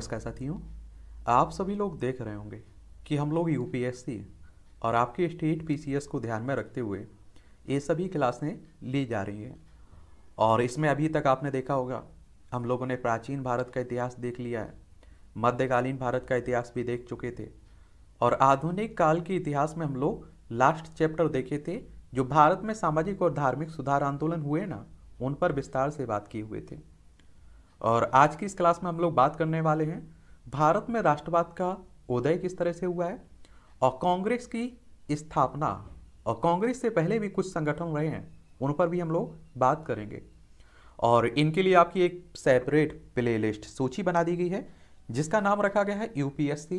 नमस्कार साथियों आप सभी लोग देख रहे होंगे कि हम लोग यूपीएससी और आपके स्टेट पीसीएस को ध्यान में रखते हुए ये सभी क्लासें ली जा रही हैं और इसमें अभी तक आपने देखा होगा हम लोगों ने प्राचीन भारत का इतिहास देख लिया है मध्यकालीन भारत का इतिहास भी देख चुके थे और आधुनिक काल के इतिहास में हम लोग लास्ट चैप्टर देखे थे जो भारत में सामाजिक और धार्मिक सुधार आंदोलन हुए ना उन पर विस्तार से बात किए हुए थे और आज की इस क्लास में हम लोग बात करने वाले हैं भारत में राष्ट्रवाद का उदय किस तरह से हुआ है और कांग्रेस की स्थापना और कांग्रेस से पहले भी कुछ संगठन रहे हैं उन पर भी हम लोग बात करेंगे और इनके लिए आपकी एक सेपरेट प्लेलिस्ट सूची बना दी गई है जिसका नाम रखा गया है UPSC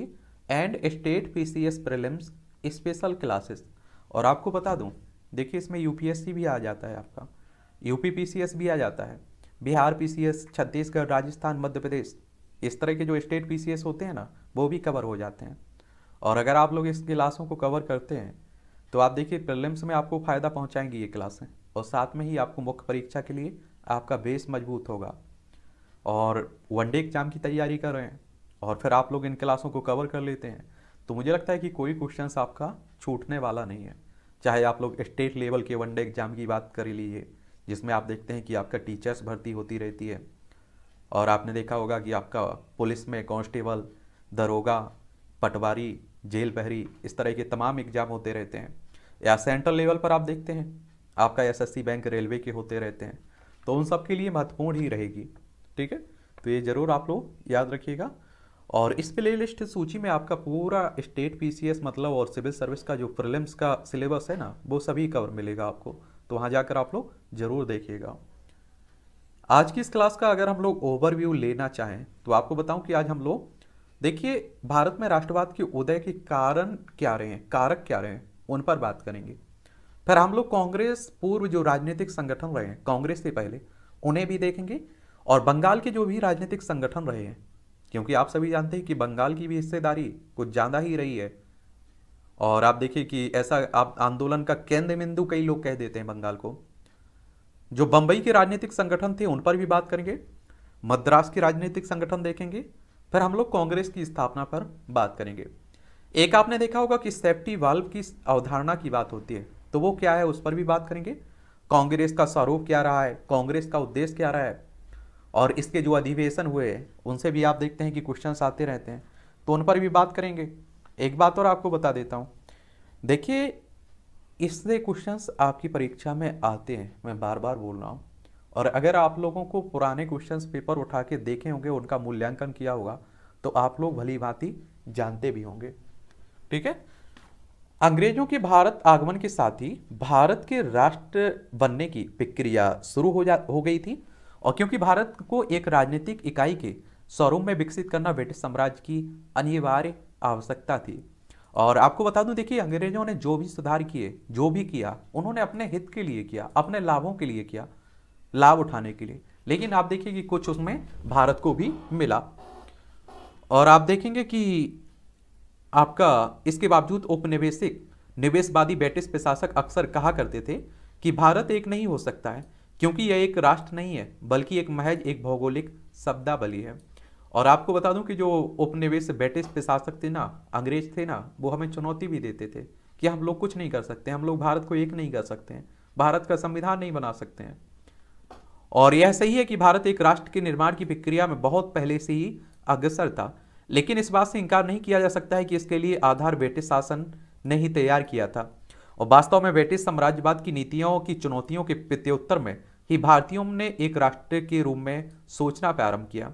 and state PCS prelims special classes और आपको बता दूं देखिए इसमें यूपीएससी भी आ जाता है आपका यूपीपीसीएस भी आ जाता है बिहार पीसीएस छत्तीसगढ़ राजस्थान मध्य प्रदेश इस तरह के जो स्टेट पीसीएस होते हैं ना वो भी कवर हो जाते हैं और अगर आप लोग इस क्लासों को कवर करते हैं तो आप देखिए प्रिलिम्स में आपको फ़ायदा पहुंचाएंगी ये क्लासें और साथ में ही आपको मुख्य परीक्षा के लिए आपका बेस मजबूत होगा और वनडे एग्जाम की तैयारी कर रहे हैं और फिर आप लोग इन क्लासों को कवर कर लेते हैं तो मुझे लगता है कि कोई क्वेश्चन आपका छूटने वाला नहीं है चाहे आप लोग स्टेट लेवल के वनडे एग्जाम की बात कर लीजिए जिसमें आप देखते हैं कि आपका टीचर्स भर्ती होती रहती है और आपने देखा होगा कि आपका पुलिस में कांस्टेबल दरोगा पटवारी जेल पहरी इस तरह के तमाम एग्जाम होते रहते हैं या सेंट्रल लेवल पर आप देखते हैं आपका एसएससी बैंक रेलवे के होते रहते हैं तो उन सब के लिए महत्वपूर्ण ही रहेगी ठीक है तो ये ज़रूर आप लोग याद रखिएगा और इस प्ले लिस्ट सूची में आपका पूरा स्टेट पीसीएस मतलब और सिविल सर्विस का जो प्रिलिम्स का सिलेबस है ना वो सभी कवर मिलेगा आपको तो वहां जाकर आप लोग ज़रूर देखिएगा आज की इस क्लास का अगर हम लोग ओवरव्यू लेना चाहें तो आपको बताऊं कि आज हम लोग देखिए भारत में राष्ट्रवाद के उदय के कारण क्या रहे हैं कारक क्या रहे हैं उन पर बात करेंगे फिर हम लोग कांग्रेस पूर्व जो राजनीतिक संगठन रहे हैं कांग्रेस से पहले उन्हें भी देखेंगे और बंगाल के जो भी राजनीतिक संगठन रहे हैं क्योंकि आप सभी जानते हैं कि बंगाल की भी हिस्सेदारी कुछ ज़्यादा ही रही है और आप देखिए कि ऐसा आप आंदोलन का केंद्र बिंदु कई लोग कह देते हैं बंगाल को जो बंबई के राजनीतिक संगठन थे उन पर भी बात करेंगे मद्रास के राजनीतिक संगठन देखेंगे फिर हम लोग कांग्रेस की स्थापना पर बात करेंगे एक आपने देखा होगा कि सेफ्टी वाल्व की अवधारणा की बात होती है तो वो क्या है उस पर भी बात करेंगे कांग्रेस का स्वरूप क्या रहा है कांग्रेस का उद्देश्य क्या रहा है और इसके जो अधिवेशन हुए उनसे भी आप देखते हैं कि क्वेश्चन आते रहते हैं तो उन पर भी बात करेंगे एक बात और आपको बता देता हूँ देखिए इससे क्वेश्चंस आपकी परीक्षा में आते हैं मैं बार बार बोल रहा हूँ और अगर आप लोगों को पुराने क्वेश्चंस पेपर उठा के देखे होंगे उनका मूल्यांकन किया होगा तो आप लोग भली भांति जानते भी होंगे ठीक है अंग्रेजों के भारत आगमन के साथ ही भारत के राष्ट्र बनने की प्रक्रिया शुरू हो जा हो गई थी और क्योंकि भारत को एक राजनीतिक इकाई के स्वरूप में विकसित करना ब्रिटिश साम्राज्य की अनिवार्य आवश्यकता थी और आपको बता दूं देखिए अंग्रेजों ने जो भी सुधार किए जो भी किया उन्होंने अपने हित के लिए किया अपने लाभों के लिए किया लाभ उठाने के लिए लेकिन आप देखिए कि कुछ उसमें भारत को भी मिला और आप देखेंगे कि आपका इसके बावजूद उपनिवेशिक निवेशवादी ब्रिटिश प्रशासक अक्सर कहा करते थे कि भारत एक नहीं हो सकता है क्योंकि यह एक राष्ट्र नहीं है बल्कि एक महज एक भौगोलिक शब्दावली है और आपको बता दूं कि जो उपनिवेश ब्रिटिश प्रशासक थे ना अंग्रेज थे ना वो हमें चुनौती भी देते थे कि हम लोग कुछ नहीं कर सकते हम लोग भारत को एक नहीं कर सकते हैं भारत का संविधान नहीं बना सकते हैं और यह सही है कि भारत एक राष्ट्र के निर्माण की प्रक्रिया में बहुत पहले से ही अग्रसर था लेकिन इस बात से इनकार नहीं किया जा सकता है कि इसके लिए आधार ब्रिटिश शासन ने ही तैयार किया था और वास्तव में ब्रिटिश साम्राज्यवाद की नीतियों की चुनौतियों के प्रत्युत्तर में ही भारतीयों ने एक राष्ट्र के रूप में सोचना प्रारंभ किया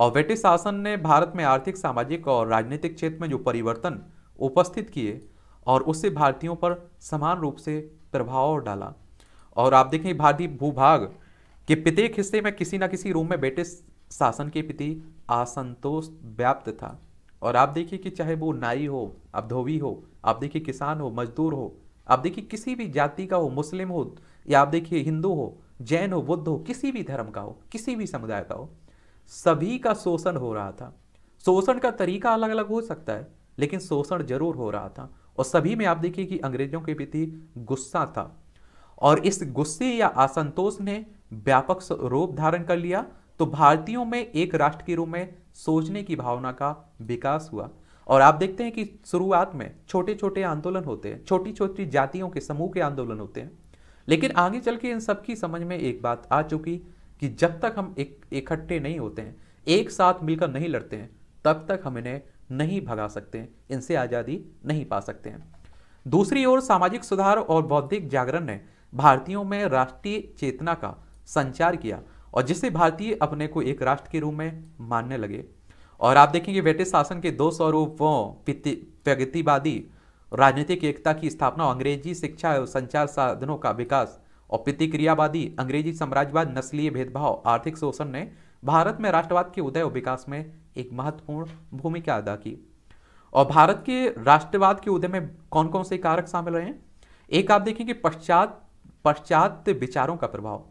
और ब्रिटिश शासन ने भारत में आर्थिक सामाजिक और राजनीतिक क्षेत्र में जो परिवर्तन उपस्थित किए और उससे भारतीयों पर समान रूप से प्रभाव डाला और आप देखें भारतीय भूभाग के प्रत्येक हिस्से में किसी न किसी रूप में ब्रिटिश शासन के प्रति असंतोष व्याप्त था और आप देखिए कि चाहे वो नाई हो अब धोबी हो आप देखिए किसान हो मजदूर हो आप देखिए किसी भी जाति का हो मुस्लिम हो या आप देखिए हिंदू हो जैन हो बुद्ध हो किसी भी धर्म का हो किसी भी समुदाय का हो सभी का शोषण हो रहा था शोषण का तरीका अलग अलग हो सकता है लेकिन शोषण जरूर हो रहा था और सभी में आप देखिए कि अंग्रेजों के प्रति गुस्सा था और इस गुस्से या असंतोष ने व्यापक रूप धारण कर लिया तो भारतीयों में एक राष्ट्र के रूप में सोचने की भावना का विकास हुआ और आप देखते हैं कि शुरुआत में छोटे छोटे आंदोलन होते हैं छोटी छोटी जातियों के समूह के आंदोलन होते हैं लेकिन आगे चल के इन सबकी समझ में एक बात आ चुकी कि जब तक हम एक इकट्ठे नहीं होते हैं एक साथ मिलकर नहीं लड़ते हैं तब तक हम इन्हें नहीं भगा सकते हैं इनसे आज़ादी नहीं पा सकते हैं दूसरी ओर सामाजिक सुधार और बौद्धिक जागरण ने भारतीयों में राष्ट्रीय चेतना का संचार किया और जिससे भारतीय अपने को एक राष्ट्र के रूप में मानने लगे और आप देखेंगे ब्रिटिश शासन के दो स्वरूपों प्रगतिवादी राजनीतिक एकता की स्थापना अंग्रेजी शिक्षा एवं संचार साधनों का विकास और प्रतिक्रियावादी अंग्रेजी साम्राज्यवाद नस्लीय भेदभाव आर्थिक शोषण ने भारत में राष्ट्रवाद के उदय और विकास में एक महत्वपूर्ण भूमिका अदा की और भारत के राष्ट्रवाद के उदय में कौन कौन से कारक शामिल रहे हैं एक आप देखें कि पश्चात पश्चात विचारों का प्रभाव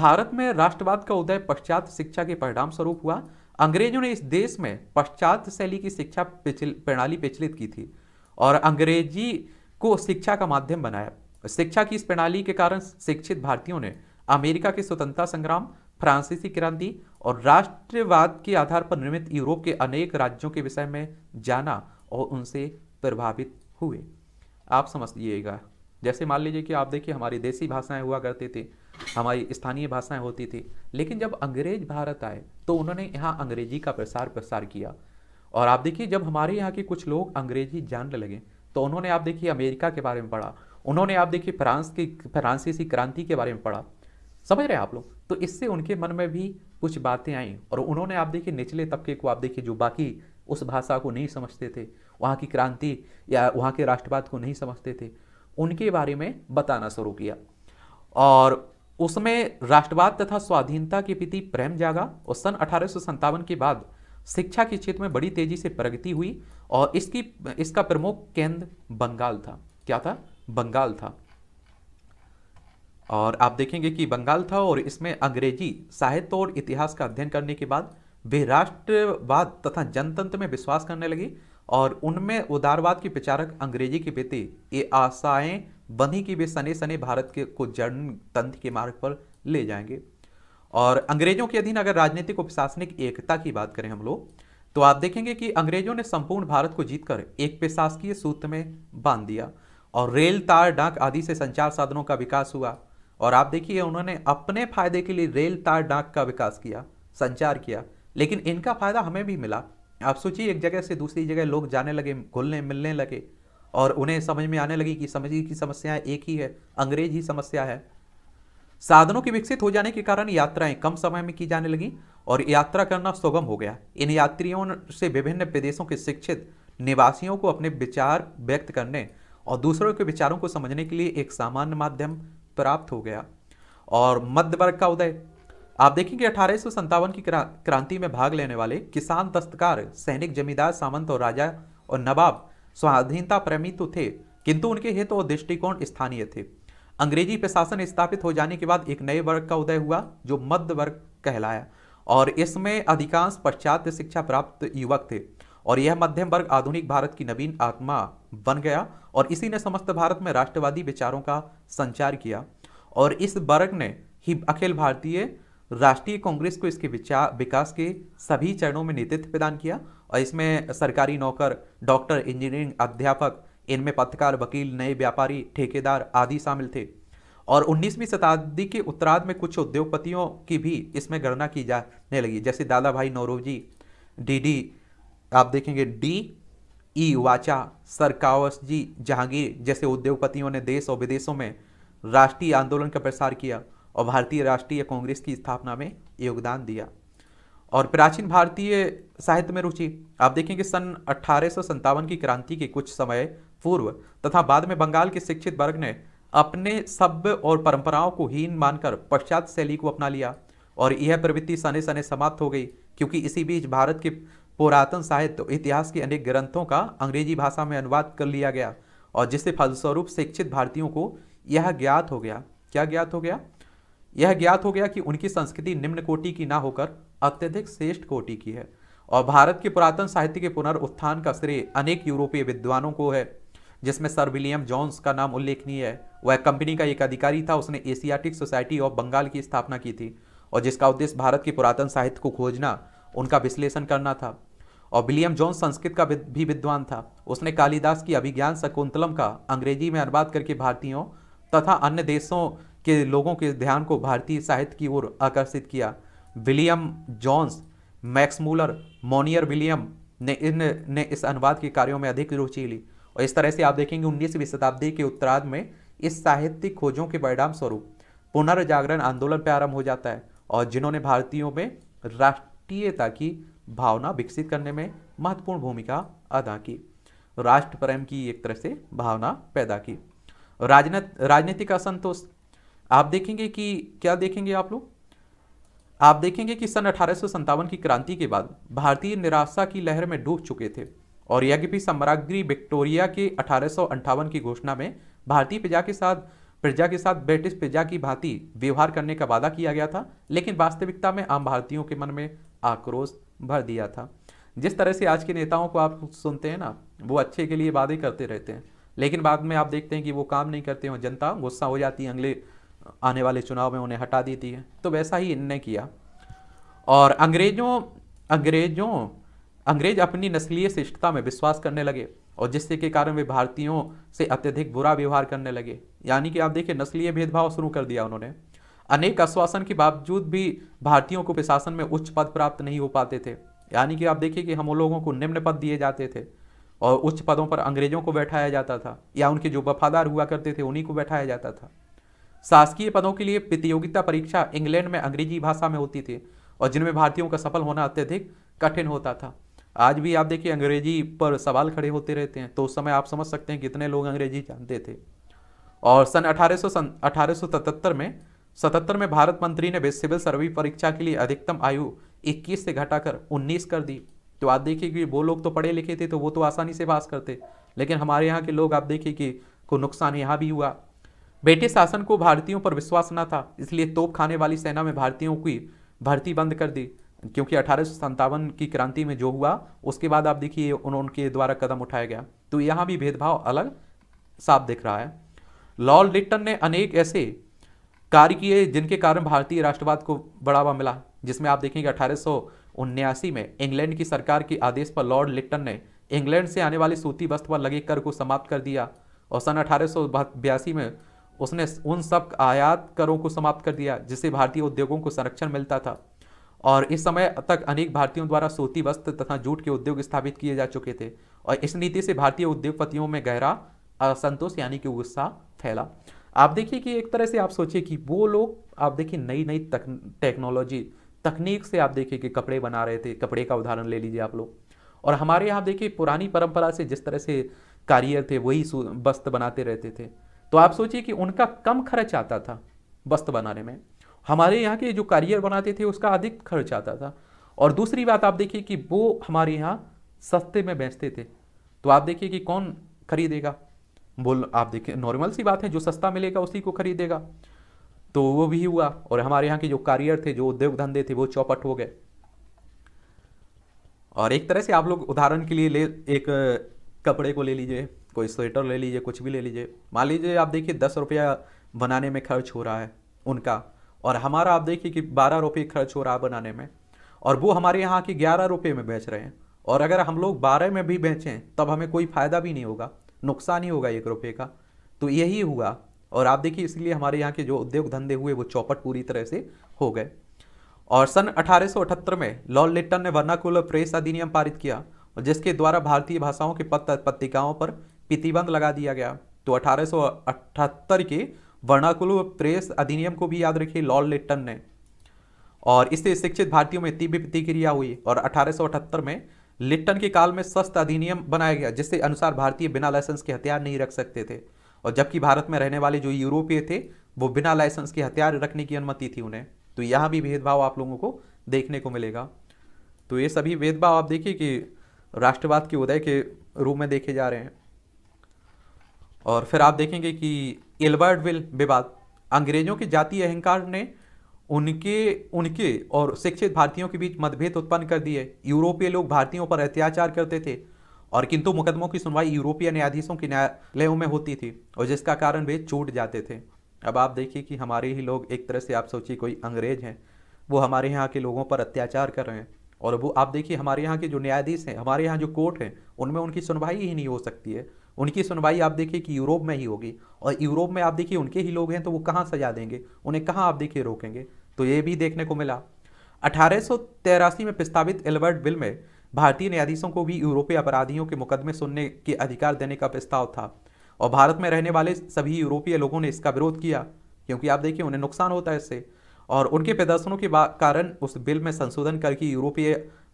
भारत में राष्ट्रवाद का उदय पश्चात शिक्षा के परिणाम स्वरूप हुआ अंग्रेजों ने इस देश में पश्चात शैली की शिक्षा प्रणाली प्रचलित की थी और अंग्रेजी को शिक्षा का माध्यम बनाया शिक्षा की इस प्रणाली के कारण शिक्षित भारतीयों ने अमेरिका के स्वतंत्रता संग्राम फ्रांसीसी क्रांति और राष्ट्रवाद के आधार पर निर्मित यूरोप के अनेक राज्यों के विषय में जाना और उनसे प्रभावित हुए आप समझिएगा जैसे मान लीजिए कि आप देखिए हमारी देसी भाषाएं हुआ करती थी हमारी स्थानीय भाषाएं होती थी लेकिन जब अंग्रेज भारत आए तो उन्होंने यहाँ अंग्रेजी का प्रसार प्रसार किया और आप देखिए जब हमारे यहाँ के कुछ लोग अंग्रेजी जानने लगे तो उन्होंने आप देखिए अमेरिका के बारे में पढ़ा उन्होंने आप देखिए फ्रांस की फ्रांसीसी क्रांति के बारे में पढ़ा समझ रहे हैं आप लोग तो इससे उनके मन में भी कुछ बातें आई और उन्होंने आप देखिए निचले तबके को आप देखिए जो बाकी उस भाषा को नहीं समझते थे वहाँ की क्रांति या वहाँ के राष्ट्रवाद को नहीं समझते थे उनके बारे में बताना शुरू किया और उसमें राष्ट्रवाद तथा स्वाधीनता के प्रति प्रेम जागा और सन अठारह के बाद शिक्षा के क्षेत्र में बड़ी तेजी से प्रगति हुई और इसकी इसका प्रमुख केंद्र बंगाल था क्या था बंगाल था और आप देखेंगे कि बंगाल था और इसमें अंग्रेजी साहित्य और इतिहास का अध्ययन करने के बाद वे राष्ट्रवाद तथा जनतंत्र में विश्वास करने लगी और उनमें उदारवाद की प्रचारक अंग्रेजी के बेटे ये आशाएं बनी कि वे सने सने भारत के को जन तंत्र के मार्ग पर ले जाएंगे और अंग्रेजों के अधीन अगर राजनीतिक और प्रशासनिक एकता की बात करें हम लोग तो आप देखेंगे कि अंग्रेजों ने संपूर्ण भारत को जीतकर एक प्रशासकीय सूत्र में बांध दिया और रेल तार डाक आदि से संचार साधनों का विकास हुआ और आप देखिए उन्होंने अपने फायदे के लिए रेल तार डाक का विकास किया संचार किया लेकिन इनका फायदा हमें भी मिला आप सोचिए एक जगह से दूसरी जगह लोग जाने लगे घुलने मिलने लगे और उन्हें समझ में आने लगी कि समझिए की समस्या एक ही है अंग्रेज ही समस्या है साधनों के विकसित हो जाने के कारण यात्राएं कम समय में की जाने लगी और यात्रा करना सुगम हो गया इन यात्रियों से विभिन्न प्रदेशों के शिक्षित निवासियों को अपने विचार व्यक्त करने और दूसरों के विचारों को समझने के लिए एक सामान्य माध्यम प्राप्त हो गया और मध्य वर्ग का उदय आप देखेंगे अठारह की क्रांति में भाग लेने वाले किसान दस्तकार सैनिक जमींदार सामंत और राजा और नवाब स्वाधीनता प्रेमी तो थे किंतु उनके हित और दृष्टिकोण स्थानीय थे अंग्रेजी प्रशासन स्थापित हो जाने के बाद एक नए वर्ग का उदय हुआ जो मध्य वर्ग कहलाया और इसमें अधिकांश पश्चात शिक्षा प्राप्त युवक थे और यह मध्यम वर्ग आधुनिक भारत की नवीन आत्मा बन गया और इसी ने समस्त भारत में राष्ट्रवादी विचारों का संचार किया और इस वर्ग ने ही अखिल भारतीय राष्ट्रीय कांग्रेस को इसके विचार विकास के सभी चरणों में नेतृत्व प्रदान किया और इसमें सरकारी नौकर डॉक्टर इंजीनियरिंग अध्यापक इनमें पत्रकार वकील नए व्यापारी ठेकेदार आदि शामिल थे और 19वीं शताब्दी के उत्तराध में कुछ उद्योगपतियों की भी इसमें गणना की जाने लगी जैसे दादा भाई नौरोजी डी डी आप देखेंगे डी ई वाचा सरकावस जी जहांगीर जैसे उद्योगपतियों ने देश और विदेशों में राष्ट्रीय आंदोलन का प्रसार किया और भारतीय राष्ट्रीय कांग्रेस की स्थापना में योगदान दिया और प्राचीन भारतीय साहित्य में रुचि आप देखेंगे सन अठारह की क्रांति के कुछ समय पूर्व तथा बाद में बंगाल के शिक्षित वर्ग ने अपने सभ्य और परंपराओं को हीन मानकर पश्चात शैली को अपना लिया और यह प्रवृत्ति सने सने समाप्त हो गई क्योंकि इसी बीच भारत के पुरातन साहित्य इतिहास के अनेक ग्रंथों का अंग्रेजी भाषा में अनुवाद कर लिया गया और जिससे फलस्वरूप शिक्षित भारतीयों को यह ज्ञात हो गया क्या ज्ञात हो गया यह ज्ञात हो गया कि उनकी संस्कृति निम्न कोटि की ना होकर अत्यधिक श्रेष्ठ कोटि की है और भारत के पुरातन साहित्य के पुनरुत्थान का श्रेय अनेक यूरोपीय विद्वानों को है जिसमें सर विलियम जॉन्स का नाम उल्लेखनीय है वह कंपनी का एक अधिकारी था उसने एशियाटिक सोसाइटी ऑफ बंगाल की स्थापना की थी और जिसका उद्देश्य भारत के पुरातन साहित्य को खोजना उनका विश्लेषण करना था और विलियम जॉन संस्कृत का भी विद्वान था उसने कालिदास की अभिज्ञान शकुंतलम का अंग्रेजी में अनुवाद करके भारतीयों तथा अन्य देशों के लोगों के ध्यान को भारतीय साहित्य की ओर आकर्षित किया William Jones Max Muller Monier William ने इन ने इस अनुवाद के कार्यों में अधिक रुचि ली और इस तरह से आप देखेंगे उन्नीसवीं शताब्दी के उत्तरार्ध में इस साहित्यिक खोजों के परिणाम स्वरूप पुनर्जागरण आंदोलन पर आरंभ हो जाता है और जिन्होंने भारतीयों में राष्ट्र राष्ट्रीयता की भावना विकसित करने में महत्वपूर्ण भूमिका अदा की राष्ट्र प्रेम की एक तरह से भावना पैदा की राजनीत राजनीतिक असंतोष आप देखेंगे कि क्या देखेंगे आप लोग आप देखेंगे कि सन अठारह की क्रांति के बाद भारतीय निराशा की लहर में डूब चुके थे और यज्ञपी सम्राग्री विक्टोरिया के अठारह की घोषणा में भारतीय प्रजा के साथ प्रजा के साथ ब्रिटिश प्रजा की भांति व्यवहार करने का वादा किया गया था लेकिन वास्तविकता में आम भारतीयों के मन में आक्रोश भर दिया था जिस तरह से आज के नेताओं को आप सुनते हैं ना वो अच्छे के लिए वादे करते रहते हैं लेकिन बाद में आप देखते हैं कि वो काम नहीं करते हैं जनता गुस्सा हो जाती है अगले आने वाले चुनाव में उन्हें हटा देती है तो वैसा ही इनने किया और अंग्रेजों अंग्रेजों अंग्रेज अपनी नस्लीय शिष्टता में विश्वास करने लगे और जिससे के कारण वे भारतीयों से अत्यधिक बुरा व्यवहार करने लगे यानी कि आप देखिए नस्लीय भेदभाव शुरू कर दिया उन्होंने अनेक आश्वासन के बावजूद भी भारतीयों को प्रशासन में उच्च पद प्राप्त नहीं हो पाते थे यानी कि आप देखिए कि हम लोगों को निम्न पद दिए जाते थे और उच्च पदों पर अंग्रेजों को बैठाया जाता था या उनके जो वफादार हुआ करते थे उन्हीं को बैठाया जाता था शासकीय पदों के लिए प्रतियोगिता परीक्षा इंग्लैंड में अंग्रेजी भाषा में होती थी और जिनमें भारतीयों का सफल होना अत्यधिक कठिन होता था आज भी आप देखिए अंग्रेजी पर सवाल खड़े होते रहते हैं तो उस समय आप समझ सकते हैं कितने लोग अंग्रेजी जानते थे और सन अठारह सौ में सतहत्तर में भारत मंत्री ने सिविल सर्विस परीक्षा के लिए अधिकतम आयु 21 से घटाकर 19 कर दी तो आप देखिए कि वो लोग तो पढ़े लिखे थे तो वो तो आसानी से पास करते लेकिन हमारे यहाँ के लोग आप देखिए कि को नुकसान यहाँ भी हुआ ब्रिटिश शासन को भारतीयों पर विश्वास न था इसलिए तोप खाने वाली सेना में भारतीयों की भर्ती बंद कर दी क्योंकि अठारह की क्रांति में जो हुआ उसके बाद आप देखिए उनके द्वारा कदम उठाया गया तो यहाँ भी भेदभाव अलग साफ दिख रहा है लॉर्ड लिट्टन ने अनेक ऐसे कार्य किए जिनके कारण भारतीय राष्ट्रवाद को बढ़ावा मिला जिसमें आप देखेंगे अठारह में इंग्लैंड की सरकार के आदेश पर लॉर्ड लिट्टन ने इंग्लैंड से आने वाली सूती वस्त्र पर लगे कर को समाप्त कर दिया और सन अठारह में उसने उन सब आयात करों को समाप्त कर दिया जिससे भारतीय उद्योगों को संरक्षण मिलता था और इस समय तक अनेक भारतीयों द्वारा सूती वस्त्र तथा जूट के उद्योग स्थापित किए जा चुके थे और इस नीति से भारतीय उद्योगपतियों में गहरा असंतोष यानी कि गुस्सा फैला आप देखिए कि एक तरह से आप सोचिए कि वो लोग आप देखिए नई नई तक टेक्नोलॉजी तकनीक से आप देखिए कि कपड़े बना रहे थे कपड़े का उदाहरण ले लीजिए आप लोग और हमारे यहाँ देखिए पुरानी परंपरा से जिस तरह से कारियर थे वही वस्त्र बनाते रहते थे तो आप सोचिए कि उनका कम खर्च आता था वस्त्र बनाने में हमारे यहाँ के जो कारियर बनाते थे उसका अधिक खर्च आता था और दूसरी बात आप देखिए कि वो हमारे यहाँ सस्ते में बेचते थे तो आप देखिए कि कौन खरीदेगा बोल आप देखिए नॉर्मल सी बात है जो सस्ता मिलेगा उसी को खरीदेगा तो वो भी हुआ और हमारे यहाँ के जो कारियर थे जो उद्योग धंधे थे वो चौपट हो गए और एक तरह से आप लोग उदाहरण के लिए ले एक कपड़े को ले लीजिए कोई स्वेटर ले लीजिए कुछ भी ले लीजिए मान लीजिए आप देखिए दस रुपया बनाने में खर्च हो रहा है उनका और हमारा आप देखिए कि बारह रुपये खर्च हो रहा है बनाने में और वो हमारे यहाँ के ग्यारह रुपये में बेच रहे हैं और अगर हम लोग बारह में भी बेचें तब हमें कोई फ़ायदा भी नहीं होगा नुकसान ही होगा एक रुपये का तो यही हुआ और आप देखिए इसलिए हमारे यहाँ के जो उद्योग धंधे हुए वो चौपट पूरी तरह से हो गए और सन 1878 में लॉर्ड लिट्टन ने वर्नाकुलर प्रेस अधिनियम पारित किया और जिसके द्वारा भारतीय भाषाओं के पत्र पत्रिकाओं पर प्रतिबंध लगा दिया गया तो अठारह के वर्णाकुलर प्रेस अधिनियम को भी याद रखिए लॉर्ड लिट्टन ने और इससे शिक्षित भारतीयों में तीव्र प्रतिक्रिया हुई और अठारह में लिट्टन के काल में स्वस्थ अधिनियम बनाया गया जिसके अनुसार भारतीय बिना लाइसेंस के हथियार नहीं रख सकते थे और जबकि भारत में रहने वाले जो यूरोपीय थे वो बिना लाइसेंस के हथियार रखने की अनुमति थी उन्हें तो यहाँ भी भेदभाव आप लोगों को देखने को मिलेगा तो ये सभी भेदभाव आप देखिए कि राष्ट्रवाद के उदय के रूप में देखे जा रहे हैं और फिर आप देखेंगे कि एल्बर्ट विल विवाद अंग्रेजों के जातीय अहंकार ने उनके उनके और शिक्षित भारतीयों के बीच मतभेद उत्पन्न कर दिए यूरोपीय लोग भारतीयों पर अत्याचार करते थे और किंतु मुकदमों की सुनवाई यूरोपीय न्यायाधीशों के न्यायालयों में होती थी और जिसका कारण वे चूट जाते थे अब आप देखिए कि हमारे ही लोग एक तरह से आप सोचिए कोई अंग्रेज हैं वो हमारे यहाँ के लोगों पर अत्याचार कर रहे हैं और वो आप देखिए हमारे यहाँ के जो न्यायाधीश हैं हमारे यहाँ जो कोर्ट हैं उनमें उनकी सुनवाई ही नहीं हो सकती है उनकी सुनवाई आप देखिए कि यूरोप में ही होगी और यूरोप में आप देखिए उनके ही लोग हैं तो वो कहाँ सजा देंगे उन्हें कहाँ आप देखिए रोकेंगे तो ये भी देखने को मिला अठारह में प्रस्तावित एल्बर्ट बिल में भारतीय न्यायाधीशों को भी यूरोपीय अपराधियों के मुकदमे सुनने के अधिकार देने का प्रस्ताव था और भारत में रहने वाले सभी यूरोपीय लोगों ने इसका विरोध किया क्योंकि आप देखिए उन्हें नुकसान होता है इससे और उनके प्रदर्शनों के कारण उस बिल में संशोधन करके यूरोपीय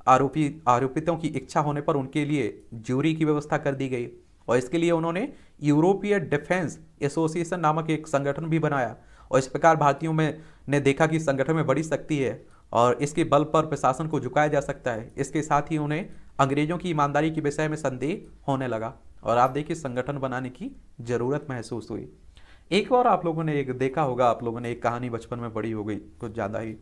आरोपी आरोपितों की इच्छा होने पर उनके लिए ज्यूरी की व्यवस्था कर दी गई और इसके लिए उन्होंने यूरोपीय डिफेंस एसोसिएशन नामक एक संगठन भी बनाया और इस प्रकार भारतीयों में ने देखा कि संगठन में बड़ी शक्ति है और इसके बल पर प्रशासन को झुकाया जा सकता है इसके साथ ही उन्हें अंग्रेजों की ईमानदारी के विषय में संदेह होने लगा और आप देखिए संगठन बनाने की ज़रूरत महसूस हुई एक और आप लोगों ने एक देखा होगा आप लोगों ने एक कहानी बचपन में बड़ी हो गई कुछ ज़्यादा ही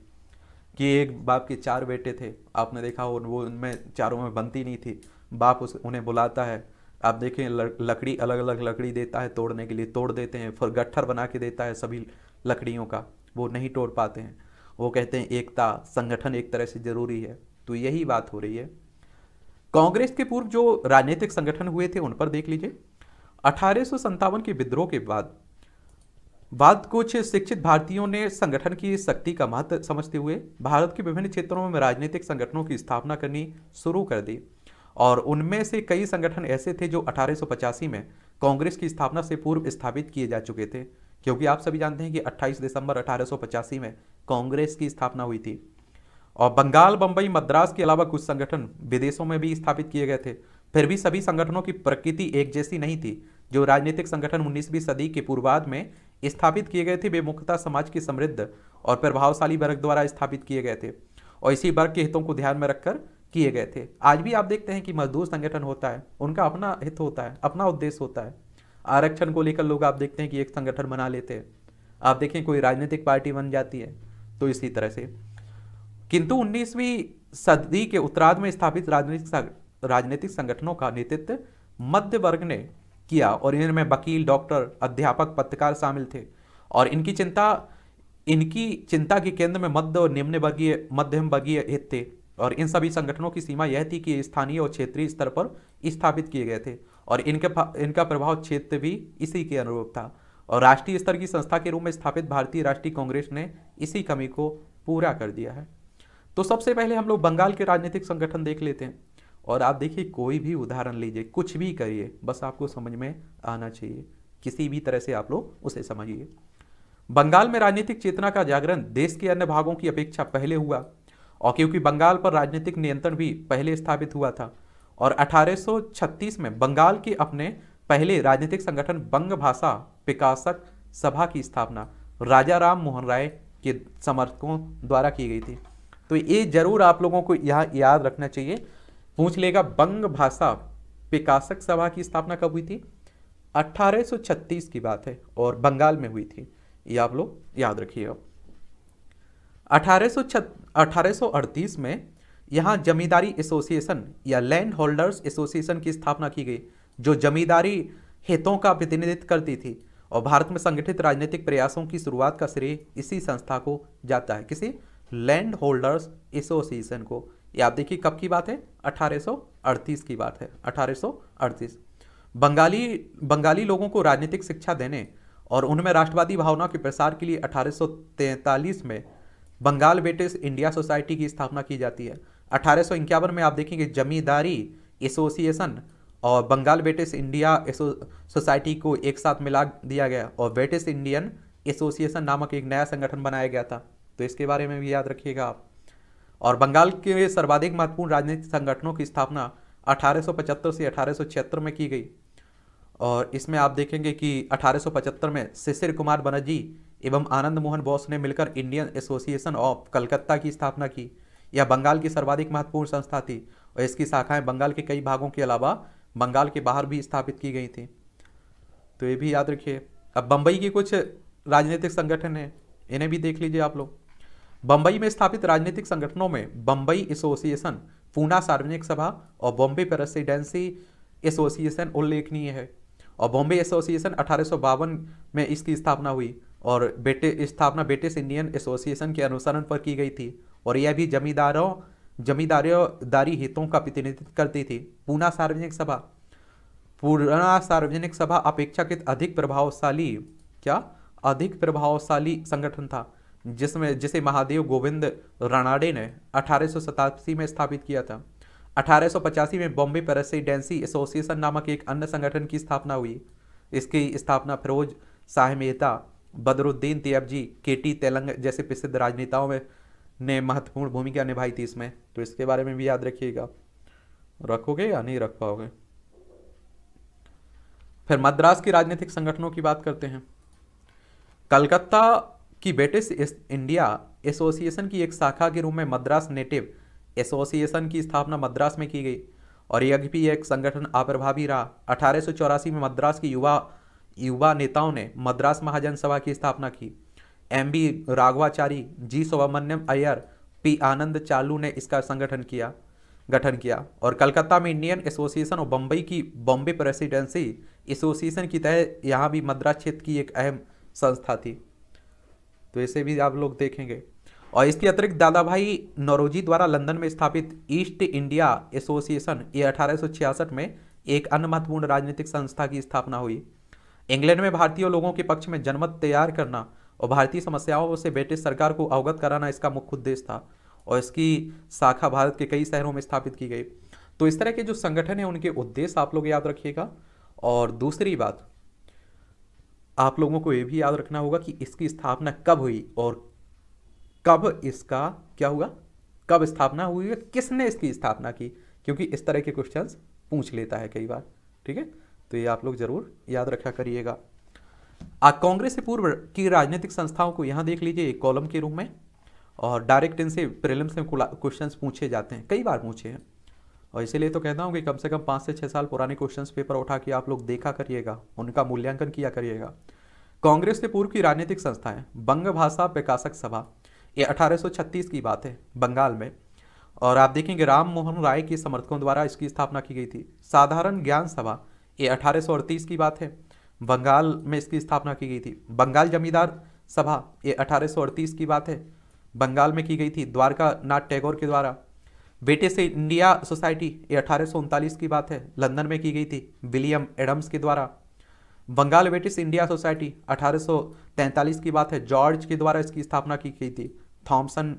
कि एक बाप के चार बेटे थे आपने देखा वो उनमें चारों में बनती नहीं थी बाप उस उन्हें बुलाता है आप देखें लकड़ी अलग अलग लकड़ी देता है तोड़ने के लिए तोड़ देते हैं फिर गट्ठर बना के देता है सभी लकड़ियों का वो नहीं तोड़ पाते हैं वो कहते हैं एकता संगठन एक तरह से ज़रूरी है तो यही बात हो रही है कांग्रेस के पूर्व जो राजनीतिक संगठन हुए थे उन पर देख लीजिए अठारह के विद्रोह के बाद बाद कुछ शिक्षित भारतीयों ने संगठन की शक्ति का महत्व समझते हुए भारत के विभिन्न क्षेत्रों में राजनीतिक संगठनों की स्थापना करनी शुरू कर दी और उनमें से कई संगठन ऐसे थे जो अठारह में कांग्रेस की स्थापना से पूर्व स्थापित किए जा चुके थे क्योंकि आप सभी जानते हैं कि 28 दिसंबर अठारह में कांग्रेस की स्थापना हुई थी और बंगाल बम्बई मद्रास के अलावा कुछ संगठन विदेशों में भी स्थापित किए गए थे फिर भी सभी संगठनों की प्रकृति एक जैसी नहीं थी जो राजनीतिक संगठन उन्नीसवीं सदी के पूर्वाध में स्थापित किए गए थे वे मुख्यतः समाज की समृद्ध और प्रभावशाली वर्ग द्वारा स्थापित किए गए थे और इसी वर्ग के हितों को ध्यान में रखकर किए गए थे आज भी आप देखते हैं कि मजदूर संगठन होता है उनका अपना हित होता है अपना उद्देश्य होता है आरक्षण को लेकर लोग आप देखते हैं कि एक संगठन बना लेते हैं आप देखें कोई राजनीतिक पार्टी बन जाती है तो इसी तरह से किंतु उन्नीसवीं सदी के उत्तराध में स्थापित राजनीतिक राजनीतिक संगठनों का नेतृत्व मध्य वर्ग ने किया और इनमें वकील डॉक्टर अध्यापक पत्रकार शामिल थे और इनकी चिंता इनकी चिंता के केंद्र में मध्य और निम्न वर्गीय मध्यम वर्गीय हित थे और इन सभी संगठनों की सीमा यह थी कि स्थानीय और क्षेत्रीय स्तर पर स्थापित किए गए थे और इनके इनका प्रभाव क्षेत्र भी इसी के अनुरूप था और राष्ट्रीय स्तर की संस्था के रूप में स्थापित भारतीय राष्ट्रीय कांग्रेस ने इसी कमी को पूरा कर दिया है तो सबसे पहले हम लोग बंगाल के राजनीतिक संगठन देख लेते हैं और आप देखिए कोई भी उदाहरण लीजिए कुछ भी करिए बस आपको समझ में आना चाहिए किसी भी तरह से आप लोग उसे समझिए बंगाल में राजनीतिक चेतना का जागरण देश के अन्य भागों की अपेक्षा पहले हुआ और क्योंकि बंगाल पर राजनीतिक नियंत्रण भी पहले स्थापित हुआ था और 1836 में बंगाल के अपने पहले राजनीतिक संगठन बंग भाषा विकासक सभा की स्थापना राजा राम मोहन राय के समर्थकों द्वारा की गई थी तो ये जरूर आप लोगों को यहाँ याद रखना चाहिए पूछ लेगा बंग भाषा विकासक सभा की स्थापना कब हुई थी 1836 की बात है और बंगाल में हुई थी ये आप लोग याद रखिएगा अठारह 1838 में यहाँ जमींदारी एसोसिएशन या लैंड होल्डर्स एसोसिएशन की स्थापना की गई जो जमींदारी हितों का प्रतिनिधित्व करती थी और भारत में संगठित राजनीतिक प्रयासों की शुरुआत का श्रेय इसी संस्था को जाता है किसी लैंड होल्डर्स एसोसिएशन को ये आप देखिए कब की बात है 1838 की बात है 1838 बंगाली बंगाली लोगों को राजनीतिक शिक्षा देने और उनमें राष्ट्रवादी भावना के प्रसार के लिए अठारह में बंगाल ब्रिटिश इंडिया सोसाइटी की स्थापना की जाती है अठारह में आप देखेंगे जमींदारी एसोसिएशन और बंगाल बेटिस इंडिया सोसाइटी को एक साथ मिला दिया गया और बेटिस इंडियन एसोसिएशन नामक एक नया संगठन बनाया गया था तो इसके बारे में भी याद रखिएगा आप और बंगाल के सर्वाधिक महत्वपूर्ण राजनीतिक संगठनों की स्थापना 1875 से अठारह में की गई और इसमें आप देखेंगे कि 1875 में शिशिर कुमार बनर्जी एवं आनंद मोहन बोस ने मिलकर इंडियन एसोसिएशन ऑफ कलकत्ता की स्थापना की यह बंगाल की सर्वाधिक महत्वपूर्ण संस्था थी और इसकी शाखाएं बंगाल के कई भागों के अलावा बंगाल के बाहर भी स्थापित की गई थी तो ये भी याद रखिए अब बम्बई के कुछ राजनीतिक संगठन हैं इन्हें भी देख लीजिए आप लोग बम्बई में स्थापित राजनीतिक संगठनों में बम्बई एसोसिएशन पूना सार्वजनिक सभा और बॉम्बे प्रेसिडेंसी एसोसिएशन उल्लेखनीय है और बॉम्बे एसोसिएशन अठारह में इसकी स्थापना हुई और बेटे स्थापना ब्रिटिश इंडियन एसोसिएशन के अनुसरण पर की गई थी और यह भी जमींदारों दारी हितों का प्रतिनिधित्व करती थी पूना सार्वजनिक सभा पूना सार्वजनिक सभा अपेक्षाकृत अधिक प्रभावशाली क्या अधिक प्रभावशाली संगठन था जिसमें जिसे महादेव गोविंद रानाडे ने अठारह में स्थापित किया था अठारह में बॉम्बे प्रेसिडेंसी एसोसिएशन नामक एक अन्य संगठन की स्थापना हुई इसकी स्थापना फिरोज साहे मेहता बदरुद्दीन तेब जी के टी तेलंग जैसे प्रसिद्ध राजनेताओं में ने महत्वपूर्ण भूमिका निभाई थी इसमें तो इसके बारे में भी याद रखिएगा रखोगे या नहीं रख पाओगे फिर मद्रास के राजनीतिक संगठनों की बात करते हैं कलकत्ता की ब्रिटिश इंडिया एसोसिएशन की एक शाखा के रूप में मद्रास नेटिव एसोसिएशन की स्थापना मद्रास में की गई और यह भी एक संगठन अप्रभावी रहा अठारह में मद्रास की युवा युवा नेताओं ने मद्रास महाजन सभा की स्थापना की M B Raghavachari G Subramania Iyer P Anandacharlu ने इसका संगठन किया गठन किया और कलकत्ता में इंडियन एसोसिएशन और बम्बई की बॉम्बे प्रेसिडेंसी एसोसिएशन की तहत यहाँ भी मद्रास क्षेत्र की एक अहम संस्था थी तो ऐसे भी आप लोग देखेंगे और इसके अतिरिक्त दादा भाई नौरोजी द्वारा लंदन में स्थापित ईस्ट इंडिया एसोसिएशन ये अठारह में एक अन्य महत्वपूर्ण राजनीतिक संस्था की स्थापना हुई इंग्लैंड में भारतीय लोगों के पक्ष में जनमत तैयार करना और भारतीय समस्याओं से ब्रिटिश सरकार को अवगत कराना इसका मुख्य उद्देश्य था और इसकी शाखा भारत के कई शहरों में स्थापित की गई तो इस तरह के जो संगठन है उनके उद्देश्य आप लोग याद रखिएगा और दूसरी बात आप लोगों को ये भी याद रखना होगा कि इसकी स्थापना कब हुई और कब इसका क्या हुआ कब स्थापना हुई है किसने इसकी स्थापना की क्योंकि इस तरह के क्वेश्चंस पूछ लेता है कई बार ठीक है तो ये आप लोग जरूर याद रखा करिएगा आप कांग्रेस से पूर्व की राजनीतिक संस्थाओं को यहाँ देख लीजिए एक कॉलम के रूप में और डायरेक्ट इनसे प्रिलिम्स में क्वेश्चंस पूछे जाते हैं कई बार पूछे हैं और इसीलिए तो कहता हूँ कि कम से कम पाँच से छः साल पुराने क्वेश्चंस पेपर उठा के आप लोग देखा करिएगा उनका मूल्यांकन किया करिएगा कांग्रेस से पूर्व की राजनीतिक संस्थाएं बंग भाषा प्रकाशक सभा ये 1836 की बात है बंगाल में और आप देखेंगे राम मोहन राय के समर्थकों द्वारा इसकी स्थापना की गई थी साधारण ज्ञान सभा ये अठारह की बात है बंगाल में इसकी स्थापना की गई थी बंगाल जमींदार सभा ये अठारह की बात है बंगाल में की गई थी द्वारका नाथ टैगोर के द्वारा ब्रिटिश इंडिया सोसाइटी ये अठारह की बात है लंदन में की गई थी विलियम एडम्स के द्वारा बंगाल ब्रिटिश इंडिया सोसाइटी 1843 की बात है जॉर्ज के द्वारा इसकी स्थापना की गई थी थॉमसन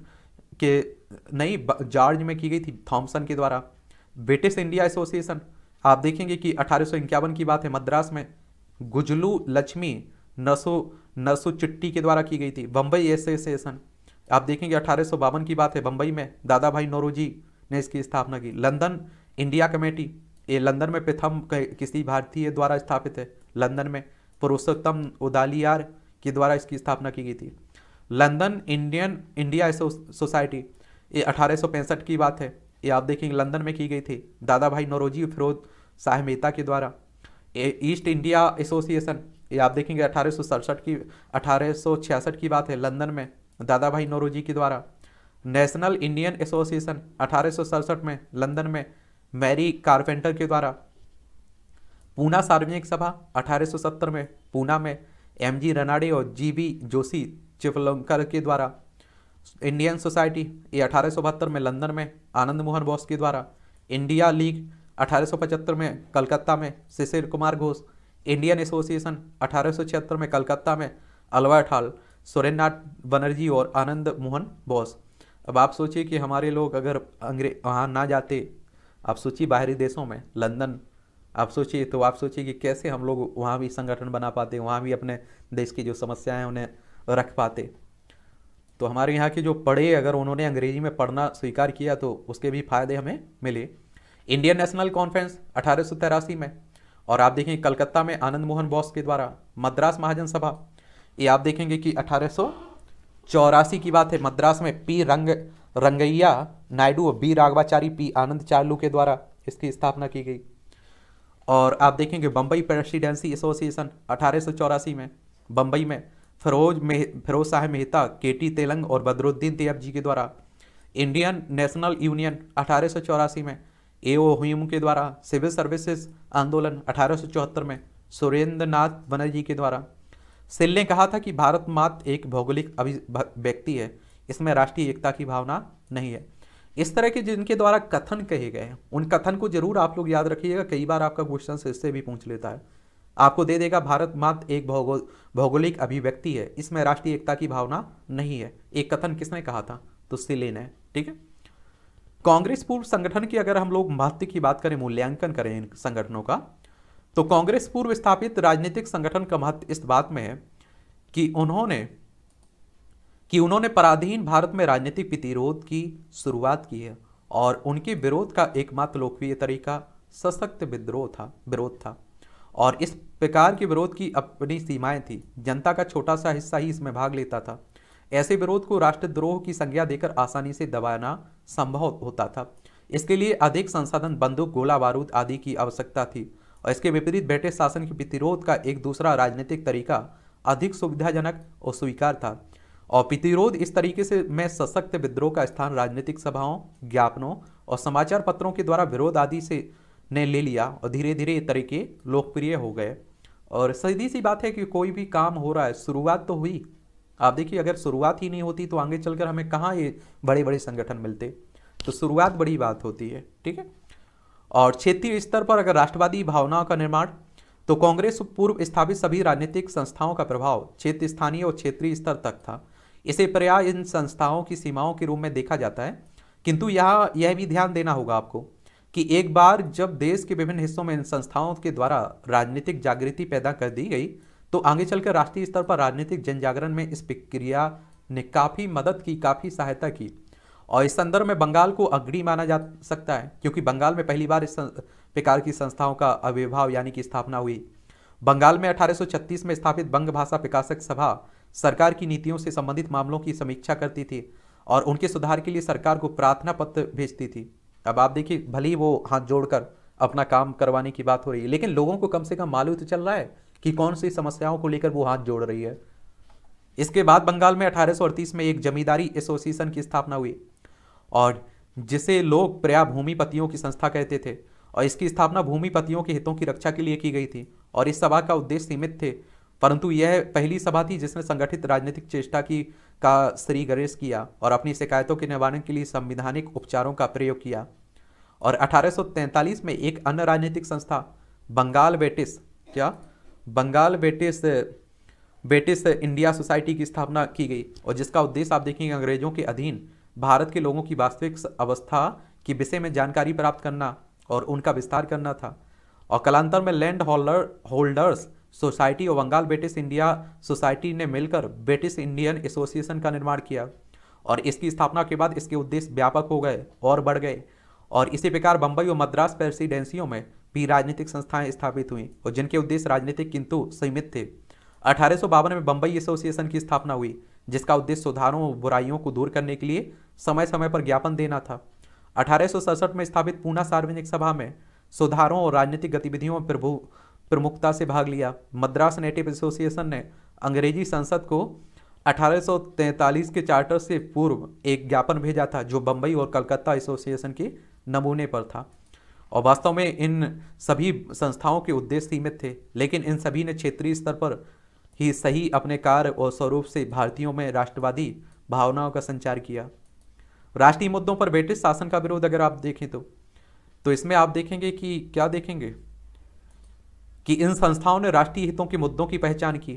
के नहीं जॉर्ज में की गई थी थॉमसन के द्वारा ब्रिटिश इंडिया एसोसिएशन आप देखेंगे कि अठारह की बात है मद्रास में गुजलू लक्ष्मी नसो नसो चिट्टी के द्वारा की गई थी बम्बई एसोसिएशन आप देखेंगे अठारह की बात है बम्बई में दादा भाई नोरूजी ने इसकी स्थापना की लंदन इंडिया कमेटी ये लंदन में प्रथम किसी भारतीय द्वारा स्थापित है लंदन में पुरुषोत्तम उदालियार के द्वारा इसकी स्थापना की गई थी लंदन इंडियन इंडिया सोसाइटी ये अठारह की बात है ये आप देखेंगे लंदन में की गई थी दादा भाई नौरोजी फिरोज शाह मेहता के द्वारा ईस्ट इंडिया एसोसिएशन ये आप देखेंगे अठारह की अठारह की बात है लंदन में दादा भाई नौरोजी के द्वारा नेशनल इंडियन एसोसिएशन अठारह में लंदन में मैरी कारपेंटर के द्वारा पूना सार्वजनिक सभा 1870 में पूना में एम जी रनाडे और जी बी जोशी चिपलंकर के द्वारा इंडियन सोसाइटी ये अठारह में लंदन में आनंद मोहन बोस के द्वारा इंडिया लीग अठारह में कलकत्ता में शिशिर कुमार घोष इंडियन एसोसिएशन अठारह में कलकत्ता में अलबर्ट हॉल सुरेंद्रनाथ बनर्जी और आनंद मोहन बोस अब आप सोचिए कि हमारे लोग अगर अंग्रेज वहाँ ना जाते आप सोचिए बाहरी देशों में लंदन आप सोचिए तो आप सोचिए कि कैसे हम लोग वहाँ भी संगठन बना पाते वहाँ भी अपने देश की जो समस्याएं उन्हें रख पाते तो हमारे यहाँ के जो पढ़े अगर उन्होंने अंग्रेजी में पढ़ना स्वीकार किया तो उसके भी फायदे हमें मिले इंडियन नेशनल कॉन्फ्रेंस अठारह में और आप देखेंगे कलकत्ता में आनंद मोहन बोस के द्वारा मद्रास महाजन सभा ये आप देखेंगे कि अठारह की बात है मद्रास में पी रंग रंगैया नायडू और बी राघवाचारी पी आनंद चालू के द्वारा इसकी स्थापना की गई और आप देखेंगे बम्बई प्रेसिडेंसी एसोसिएशन अठारह में बम्बई में फरोज मेह फरोज शाह मेहता के टी तेलंग और बदरुद्दीन तैयब जी के द्वारा इंडियन नेशनल यूनियन अठारह में ए ओ हुम के द्वारा सिविल सर्विसेज आंदोलन अठारह में सुरेंद्र नाथ बनर्जी के द्वारा सिल ने कहा था कि भारत मात्र एक भौगोलिक व्यक्ति है इसमें राष्ट्रीय एकता की भावना नहीं है इस तरह के जिनके द्वारा कथन कहे गए हैं उन कथन को जरूर आप लोग याद रखिएगा कई बार आपका क्वेश्चन इससे भी पूछ लेता है आपको दे देगा भारत मात्र एक भौगोल भौगोलिक अभिव्यक्ति है इसमें राष्ट्रीय एकता की भावना नहीं है एक कथन किसने कहा था तो सिलेन है ठीक है कांग्रेस पूर्व संगठन की अगर हम लोग महत्व की बात करें मूल्यांकन करें इन संगठनों का तो कांग्रेस पूर्व स्थापित राजनीतिक संगठन का महत्व इस बात में है कि उन्होंने कि उन्होंने पराधीन भारत में राजनीतिक प्रतिरोध की शुरुआत की है और उनके विरोध का एकमात्र लोकप्रिय तरीका सशक्त विद्रोह था विरोध था और इस प्रकार के विरोध की अपनी सीमाएं थी जनता का छोटा सा हिस्सा ही इसमें भाग लेता था ऐसे विरोध को राष्ट्रद्रोह की संज्ञा देकर आसानी से दबाना संभव होता था इसके लिए अधिक संसाधन बंदूक गोला बारूद आदि की आवश्यकता थी और इसके विपरीत ब्रिटिश शासन के प्रतिरोध का एक दूसरा राजनीतिक तरीका अधिक सुविधाजनक और स्वीकार था और प्रतिरोध इस तरीके से मैं सशक्त विद्रोह का स्थान राजनीतिक सभाओं ज्ञापनों और समाचार पत्रों के द्वारा विरोध आदि से ने ले लिया और धीरे धीरे ये तरीके लोकप्रिय हो गए और सीधी सी बात है कि कोई भी काम हो रहा है शुरुआत तो हुई आप देखिए अगर शुरुआत ही नहीं होती तो आगे चलकर हमें कहाँ ये बड़े बड़े संगठन मिलते तो शुरुआत बड़ी बात होती है ठीक है और क्षेत्रीय स्तर पर अगर राष्ट्रवादी भावनाओं का निर्माण तो कांग्रेस पूर्व स्थापित सभी राजनीतिक संस्थाओं का प्रभाव क्षेत्र स्थानीय और क्षेत्रीय स्तर तक था इसे पर्याय इन संस्थाओं की सीमाओं के रूप में देखा जाता है किंतु यह यह भी ध्यान देना होगा आपको कि एक बार जब देश के विभिन्न हिस्सों में इन संस्थाओं के द्वारा राजनीतिक जागृति पैदा कर दी गई तो आगे चलकर राष्ट्रीय स्तर पर राजनीतिक जन जागरण में इस प्रक्रिया ने काफ़ी मदद की काफ़ी सहायता की और इस संदर्भ में बंगाल को अग्री माना जा सकता है क्योंकि बंगाल में पहली बार इस प्रकार की संस्थाओं का आविर्भाव यानी कि स्थापना हुई बंगाल में 1836 में स्थापित बंग भाषा प्रकाशक सभा सरकार की नीतियों से संबंधित मामलों की समीक्षा करती थी और उनके सुधार के लिए सरकार को प्रार्थना पत्र भेजती थी अब आप देखिए भले ही वो हाथ जोड़कर अपना काम करवाने की बात हो रही है लेकिन लोगों को कम से कम मालूम तो चल रहा है कि कौन सी समस्याओं को लेकर वो हाथ जोड़ रही है इसके बाद बंगाल में अठारह में एक जमींदारी एसोसिएशन की स्थापना हुई और जिसे लोग प्रया भूमिपतियों की संस्था कहते थे और इसकी स्थापना भूमिपतियों के हितों की रक्षा के लिए की गई थी और इस सभा का उद्देश्य सीमित थे परंतु यह पहली सभा थी जिसने संगठित राजनीतिक चेष्टा की का श्री गणेश किया और अपनी शिकायतों के निवारण के लिए संविधानिक उपचारों का प्रयोग किया और 1843 में एक अन्य राजनीतिक संस्था बंगाल बेटिस क्या Bengal British British India society की स्थापना की गई और जिसका उद्देश्य आप देखेंगे अंग्रेजों के अधीन भारत के लोगों की वास्तविक अवस्था की विषय में जानकारी प्राप्त करना और उनका विस्तार करना था और कलांतर में लैंड होल्डर होल्डर्स सोसाइटी और बंगाल ब्रिटिश इंडिया सोसाइटी ने मिलकर ब्रिटिश इंडियन एसोसिएशन का निर्माण किया और इसकी स्थापना के बाद इसके उद्देश्य व्यापक हो गए और बढ़ गए और इसी प्रकार बंबई और मद्रास प्रेसिडेंसियों में भी राजनीतिक संस्थाएं स्थापित हुई और जिनके उद्देश्य राजनीतिक किंतु सीमित थे अठारह में बंबई एसोसिएशन की स्थापना हुई जिसका उद्देश्य सुधारों और बुराइयों को दूर करने के लिए समय समय पर ज्ञापन देना था अठारह में स्थापित पूना सार्वजनिक सभा में सुधारों और राजनीतिक गतिविधियों में प्रभु प्रमुखता से भाग लिया मद्रास नेटिव एसोसिएशन ने अंग्रेजी संसद को 1843 के चार्टर से पूर्व एक ज्ञापन भेजा था जो बम्बई और कलकत्ता एसोसिएशन के नमूने पर था और वास्तव में इन सभी संस्थाओं के उद्देश्य सीमित थे लेकिन इन सभी ने क्षेत्रीय स्तर पर ही सही अपने कार्य और स्वरूप से भारतीयों में राष्ट्रवादी भावनाओं का संचार किया राष्ट्रीय मुद्दों पर ब्रिटिश शासन का विरोध अगर आप देखें तो तो इसमें आप देखेंगे कि क्या देखेंगे कि इन संस्थाओं ने राष्ट्रीय हितों के मुद्दों की पहचान की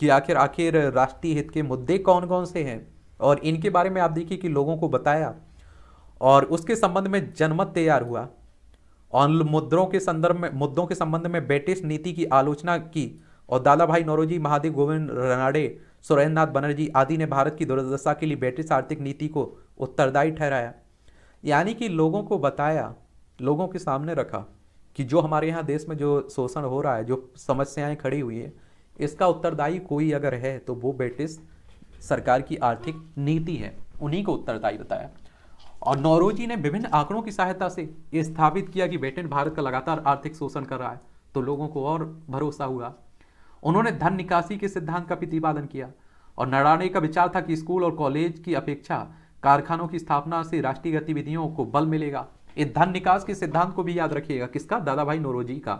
कि आखिर आखिर राष्ट्रीय हित के मुद्दे कौन कौन से हैं और इनके बारे में आप देखिए कि लोगों को बताया और उसके संबंध में जनमत तैयार हुआ और मुद्रों के संदर्भ में मुद्दों के संबंध में ब्रिटिश नीति की आलोचना की और दादा भाई नौरोजी महादेव गोविंद रनाडे सुरेंद्र नाथ बनर्जी आदि ने भारत की दुर्दशा के लिए ब्रिटिश आर्थिक नीति को उत्तरदायी ठहराया यानी कि लोगों को बताया लोगों के सामने रखा कि जो हमारे यहाँ देश में जो शोषण हो रहा है जो समस्याएं खड़ी हुई है इसका उत्तरदायी कोई अगर है तो वो ब्रिटिश सरकार की आर्थिक नीति है उन्हीं को उत्तरदायी बताया और नौरोजी ने विभिन्न आंकड़ों की सहायता से ये स्थापित किया कि ब्रिटेन भारत का लगातार आर्थिक शोषण कर रहा है तो लोगों को और भरोसा हुआ उन्होंने धन निकासी के सिद्धांत का प्रतिपादन किया और नड़ाने का विचार था कि स्कूल और कॉलेज की अपेक्षा कारखानों की स्थापना से राष्ट्रीय गतिविधियों को बल मिलेगा इस धन निकास के सिद्धांत को भी याद रखिएगा किसका दादा भाई नोरोजी का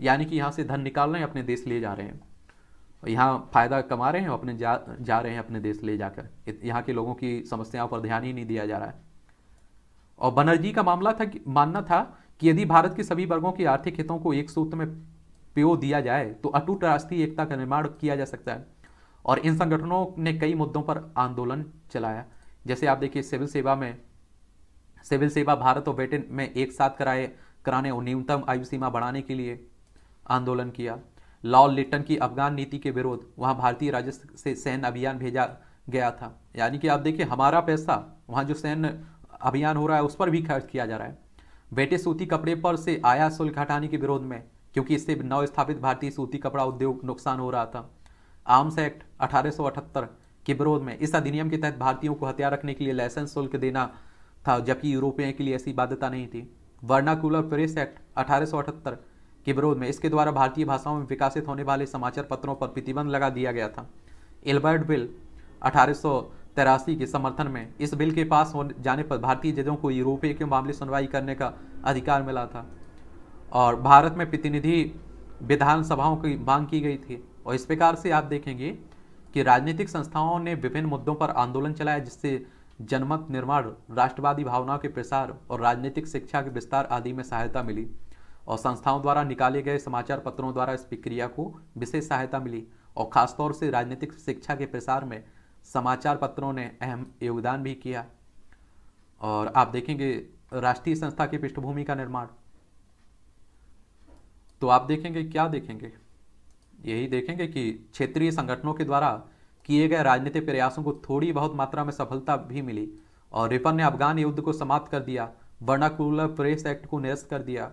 यानी कि यहाँ से धन निकाल रहे हैं अपने देश ले जा रहे हैं यहाँ फायदा कमा रहे हैं अपने जा जा रहे हैं अपने देश ले जाकर यहाँ के लोगों की समस्याओं पर ध्यान ही नहीं दिया जा रहा है और बनर्जी का मामला था कि मानना था कि यदि भारत के सभी वर्गों के आर्थिक हितों को एक सूत्र में प्यो दिया जाए तो अटूट राष्ट्रीय एकता का निर्माण किया जा सकता है और इन संगठनों ने कई मुद्दों पर आंदोलन चलाया जैसे आप देखिए सिविल सेवा में सिविल सेवा भारत और ब्रिटेन में एक साथ कराए कराने और न्यूनतम आयु सीमा बढ़ाने के लिए आंदोलन किया लॉल लिटन की अफगान नीति के विरोध वहाँ भारतीय राजस्व से सैन्य अभियान भेजा गया था यानी कि आप देखिए हमारा पैसा वहाँ जो सैन्य अभियान हो रहा है उस पर भी खर्च किया जा रहा है बेटे सूती कपड़े पर से आया शुल्क हटाने के विरोध में क्योंकि इससे नवस्थापित भारतीय सूती कपड़ा उद्योग नुकसान हो रहा था आर्म्स एक्ट अठारह के विरोध में इस अधिनियम के तहत भारतीयों को हथियार रखने के लिए लाइसेंस शुल्क देना था जबकि यूरोपियन के लिए ऐसी बाध्यता नहीं थी वर्नाकुलर प्रेस एक्ट अठारह के विरोध में इसके द्वारा भारतीय भाषाओं में विकासित होने वाले समाचार पत्रों पर प्रतिबंध लगा दिया गया था एल्बर्ट बिल अठारह के समर्थन में इस बिल के पास हो जाने पर भारतीय जजों को यूरोपीय के मामले सुनवाई करने का अधिकार मिला था और भारत में प्रतिनिधि विधानसभाओं की मांग की गई थी और इस प्रकार से आप देखेंगे कि राजनीतिक संस्थाओं ने विभिन्न मुद्दों पर आंदोलन चलाया जिससे जनमत निर्माण राष्ट्रवादी भावनाओं के प्रसार और राजनीतिक शिक्षा के विस्तार आदि में सहायता मिली और संस्थाओं द्वारा निकाले गए समाचार पत्रों द्वारा इस प्रक्रिया को विशेष सहायता मिली और खासतौर से राजनीतिक शिक्षा के प्रसार में समाचार पत्रों ने अहम योगदान भी किया और आप देखेंगे राष्ट्रीय संस्था की पृष्ठभूमि का निर्माण तो आप देखेंगे क्या देखेंगे यही देखेंगे कि क्षेत्रीय संगठनों के द्वारा किए गए राजनीतिक प्रयासों को थोड़ी बहुत मात्रा में सफलता भी मिली और रिपन ने अफगान युद्ध को समाप्त कर दिया वर्णाकूलर प्रेस एक्ट को निरस्त कर दिया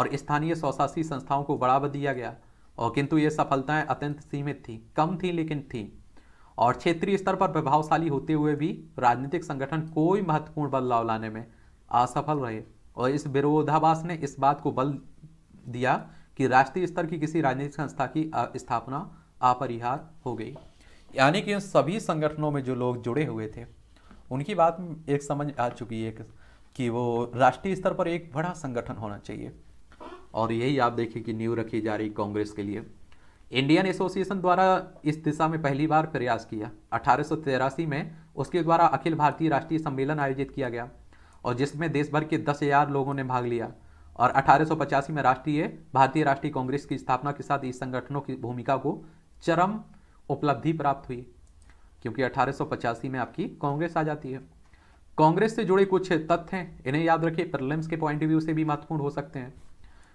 और स्थानीय स्वशासी संस्थाओं को बढ़ावा दिया गया और किंतु ये सफलताएं अत्यंत सीमित थी कम थी लेकिन थी और क्षेत्रीय स्तर पर प्रभावशाली होते हुए भी राजनीतिक संगठन कोई महत्वपूर्ण बदलाव लाने में असफल रहे और इस विरोधाभास ने इस बात को बल दिया कि राष्ट्रीय स्तर की किसी राजनीतिक संस्था की स्थापना अपरिहार हो गई यानी कि इन सभी संगठनों में जो लोग जुड़े हुए थे उनकी बात एक समझ आ चुकी है कि वो राष्ट्रीय स्तर पर एक बड़ा संगठन होना चाहिए और यही आप देखिए कि न्यू रखी जा रही कांग्रेस के लिए इंडियन एसोसिएशन द्वारा इस दिशा में पहली बार प्रयास किया अठारह में उसके द्वारा अखिल भारतीय राष्ट्रीय सम्मेलन आयोजित किया गया और जिसमें देश भर के दस हजार लोगों ने भाग लिया और अठारह में राष्ट्रीय भारतीय राष्ट्रीय कांग्रेस की स्थापना के साथ इस संगठनों की भूमिका को चरम उपलब्धि प्राप्त हुई क्योंकि अठारह में आपकी कांग्रेस आ जाती है कांग्रेस से जुड़े कुछ तथ्य हैं इन्हें याद रखिए प्रलिम्स के पॉइंट ऑफ व्यू से भी महत्वपूर्ण हो सकते हैं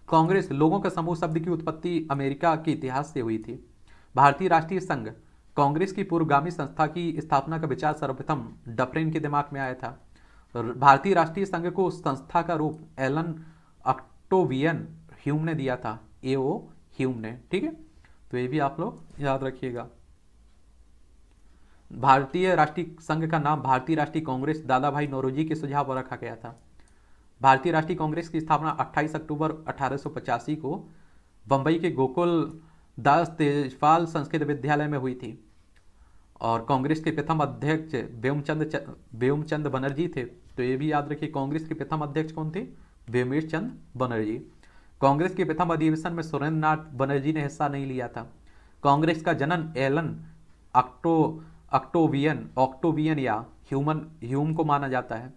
कांग्रेस लोगों का समूह शब्द की उत्पत्ति अमेरिका के इतिहास से हुई थी भारतीय राष्ट्रीय संघ कांग्रेस की पूर्वगामी संस्था की स्थापना का विचार सर्वप्रथम डफरेन के दिमाग में आया था भारतीय राष्ट्रीय संघ को संस्था का रूप एलन अक्टोवियन ह्यूम ने दिया था ए ओ ह्यूम ने ठीक है तो ये भी आप लोग याद रखिएगा भारतीय राष्ट्रीय संघ का नाम भारतीय राष्ट्रीय कांग्रेस दादा भाई नौरोजी के सुझाव पर रखा गया था भारतीय राष्ट्रीय कांग्रेस की स्थापना 28 अक्टूबर 1885 को बम्बई के गोकुल दास तेजपाल संस्कृत विद्यालय में हुई थी और कांग्रेस के प्रथम अध्यक्ष व्योमचंद व्योमचंद बनर्जी थे तो ये भी याद रखिए कांग्रेस के प्रथम अध्यक्ष कौन थे व्योमेश चंद बनर्जी कांग्रेस के प्रथम अधिवेशन में सुरेंद्र नाथ बनर्जी ने हिस्सा नहीं लिया था कांग्रेस का जनन एलन अक्टो अक्टोवियन ऑक्टोवियन या ह्यूमन ह्यूम को माना जाता है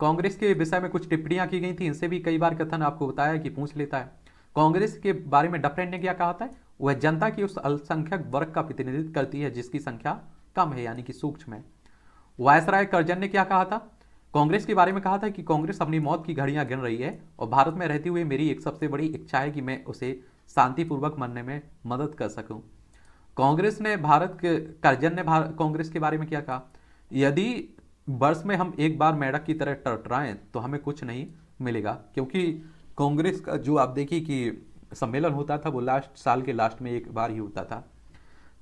कांग्रेस के विषय में कुछ टिप्पणियां की गई थी इनसे भी कई बार कथन आपको बताया कि पूछ लेता है कांग्रेस के बारे में डफरेंट ने क्या कहा था वह जनता की उस अल्पसंख्यक वर्ग का प्रतिनिधित्व करती है जिसकी संख्या कम है यानी कि सूक्ष्म है वायसराय करजन ने क्या कहा था कांग्रेस के बारे में कहा था कि कांग्रेस अपनी मौत की घड़ियां गिन रही है और भारत में रहते हुए मेरी एक सबसे बड़ी इच्छा है कि मैं उसे शांतिपूर्वक मरने में मदद कर सकूं कांग्रेस ने भारत के करजन ने कांग्रेस के बारे में क्या कहा यदि वर्ष में हम एक बार मेढक की तरह टटराए तो हमें कुछ नहीं मिलेगा क्योंकि कांग्रेस का जो आप देखिए कि सम्मेलन होता था वो लास्ट साल के लास्ट में एक बार ही होता था